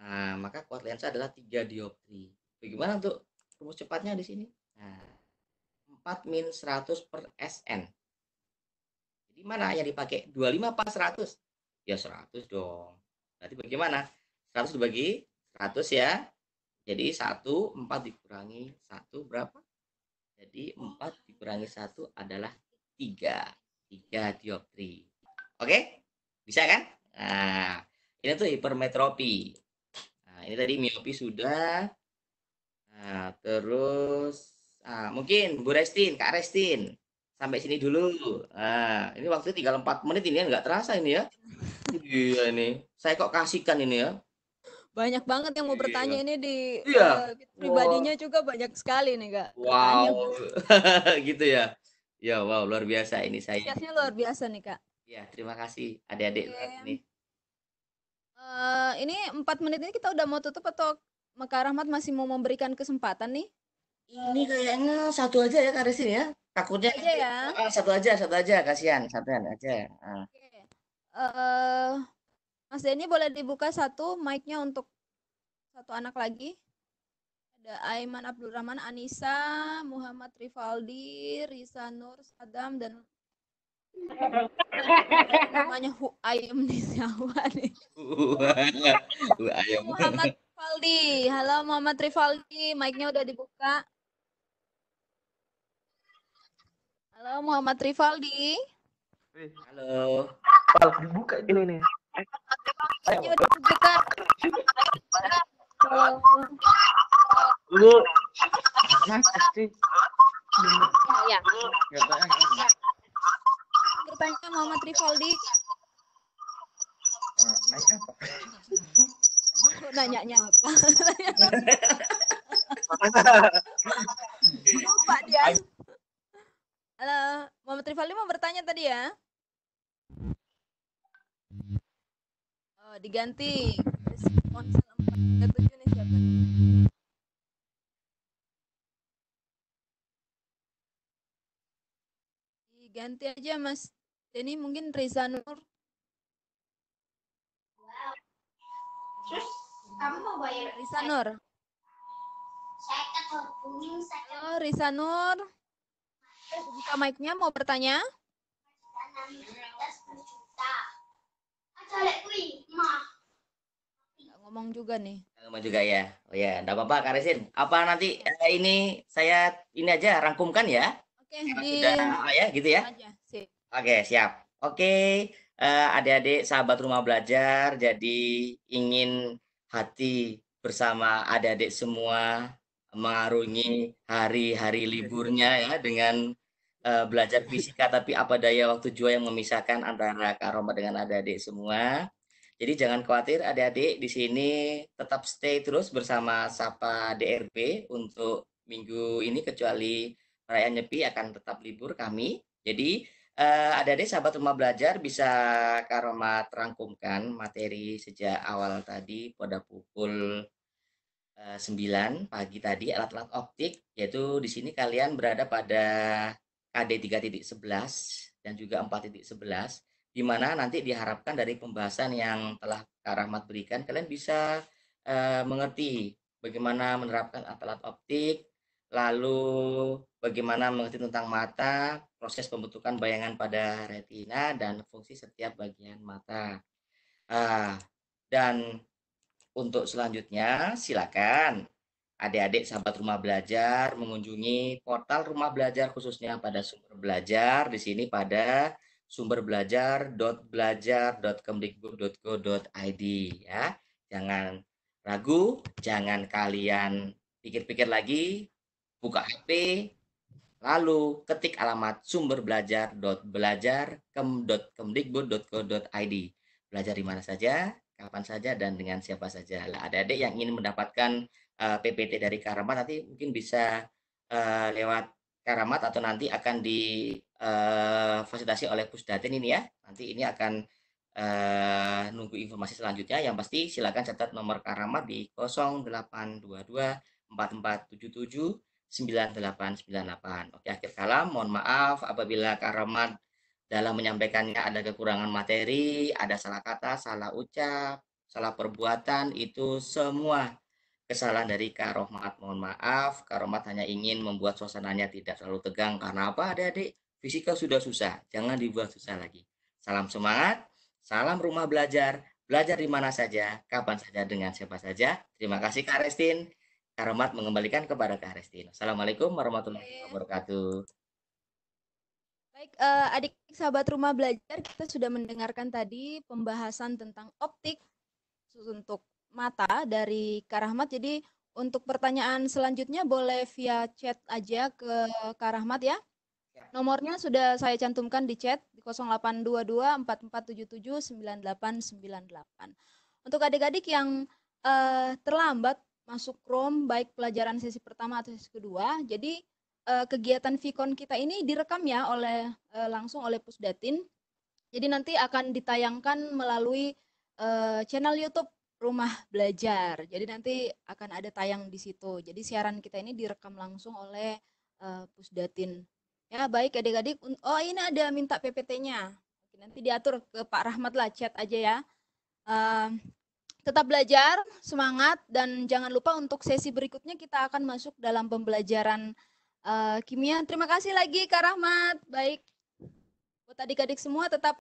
nah, maka kuat lensa adalah 3 dioptri bagaimana untuk rumus cepatnya di sini nah, 4 min 100 per SN jadi mana yang dipakai 25 pas 100 ya 100 dong berarti bagaimana 100 dibagi 100 ya jadi 1 4 dikurangi 1 berapa jadi 4 dikurangi 1 adalah tiga tiga dioptri. Oke? Bisa kan? Nah, ini tuh hipermetropi. Nah, ini tadi miopi sudah. Nah, terus nah, mungkin Bu Restin, Kak Restin. Sampai sini dulu. Nah, ini waktu empat menit ini nggak terasa ini ya. Iya ini. Saya kok kasihkan ini ya banyak banget yang mau iya. bertanya ini di iya. uh, pribadinya wow. juga banyak sekali nih kak. Wow, (laughs) gitu ya. Ya, wow, luar biasa iya, ini saya. Biasanya luar biasa nih, Kak. Ya, terima kasih adik-adik okay. ini. Uh, eh, ini empat menit ini kita udah mau tutup atau Kak Rahmat masih mau memberikan kesempatan nih? Ini kayaknya satu aja ya Kak Resin ya. Takutnya aja ya. Ah, satu aja, satu aja, kasihan, satu aja. Uh. Ah. Okay. Uh, eh, Mas Denny boleh dibuka satu mic-nya untuk satu anak lagi ada Aiman Abdul Rahman, Anissa, Muhammad Rivaldi, Risa Nur, Sadam, dan namanya Hu Ayam nih siapa nih? Muhammad Rivaldi. Halo Muhammad Rivaldi, mic-nya udah dibuka. Halo Muhammad Rivaldi. Eh, halo. Pal, dibuka ini nih. Ayo dibuka. Halo lu nah, iya. mas pasti ya ceritanya Muhammad Rivaldi nanya apa Kok nanyanya apa? Lupa dia. Halo, Muhammad Rivaldi mau bertanya tadi ya? Oh, diganti. Respon 437 nih siapa? ganti aja Mas Denny mungkin Reza Nur. Wow. Terus kamu mau bayar? Reza Nur. Saya keterhubungin kan saya. Kan Halo oh, Reza Nur. Buka mic-nya mau bertanya? ngomong juga nih. ngomong juga ya. Oh ya, enggak apa-apa Karisin. Apa nanti eh, ini saya ini aja rangkumkan ya? Oke, sudah ya gitu ya. Oke, siap. Oke, eh, adik-adik sahabat rumah belajar jadi ingin hati bersama adik-adik semua mengarungi hari-hari liburnya ya dengan uh, belajar fisika (laughs) tapi apa daya waktu jua yang memisahkan antara Roma dengan adik-adik semua. Jadi jangan khawatir adik-adik di sini tetap stay terus bersama Sapa DRB untuk minggu ini kecuali raya nyepi akan tetap libur kami. Jadi eh, ada deh sahabat rumah belajar bisa Karoma terangkumkan materi sejak awal tadi pada pukul eh, sembilan 9 pagi tadi alat-alat optik yaitu di sini kalian berada pada KD 3.11 dan juga 4.11 di mana nanti diharapkan dari pembahasan yang telah Karamat berikan kalian bisa eh, mengerti bagaimana menerapkan alat alat optik lalu bagaimana mengerti tentang mata, proses pembentukan bayangan pada retina, dan fungsi setiap bagian mata. Uh, dan untuk selanjutnya, silakan adik-adik sahabat rumah belajar mengunjungi portal rumah belajar khususnya pada sumber belajar di sini pada sumberbelajar.belajar.kemdikbud.go.id ya. Jangan ragu, jangan kalian pikir-pikir lagi, buka HP, lalu ketik alamat sumberbelajar.belajar.kemdikbud.co.id. Belajar di mana saja, kapan saja, dan dengan siapa saja. Nah, adik-adik yang ingin mendapatkan uh, eh, PPT dari Karamat nanti mungkin bisa uh, lewat Karamat atau nanti akan difasilitasi eh, uh, oleh Pusdatin ini ya. Nanti ini akan uh, nunggu informasi selanjutnya. Yang pasti silakan catat nomor Karamat di 0822 4477 9898. Oke, akhir kalam, mohon maaf apabila karamat dalam menyampaikannya ada kekurangan materi, ada salah kata, salah ucap, salah perbuatan, itu semua kesalahan dari karomat. Mohon maaf, karomat hanya ingin membuat suasananya tidak terlalu tegang. Karena apa adik-adik? Fisika sudah susah, jangan dibuat susah lagi. Salam semangat, salam rumah belajar, belajar di mana saja, kapan saja, dengan siapa saja. Terima kasih Kak Restin karomat mengembalikan kepada Kak Restin. Assalamualaikum warahmatullahi wabarakatuh. Baik, uh, adik sahabat rumah belajar, kita sudah mendengarkan tadi pembahasan tentang optik untuk mata dari Kak Rahmat. Jadi untuk pertanyaan selanjutnya boleh via chat aja ke Kak Rahmat ya. ya. Nomornya sudah saya cantumkan di chat di 0822 4477 9898. Untuk adik-adik yang uh, terlambat masuk Chrome baik pelajaran sesi pertama atau sesi kedua. Jadi eh, kegiatan Vicon kita ini direkam ya oleh eh, langsung oleh Pusdatin. Jadi nanti akan ditayangkan melalui eh, channel YouTube Rumah Belajar. Jadi nanti akan ada tayang di situ. Jadi siaran kita ini direkam langsung oleh Pusdatin. Ya baik adik-adik. Oh ini ada minta PPT-nya. Nanti diatur ke Pak Rahmat lah chat aja ya tetap belajar, semangat, dan jangan lupa untuk sesi berikutnya kita akan masuk dalam pembelajaran uh, kimia. Terima kasih lagi Kak Rahmat. Baik, buat adik-adik semua tetap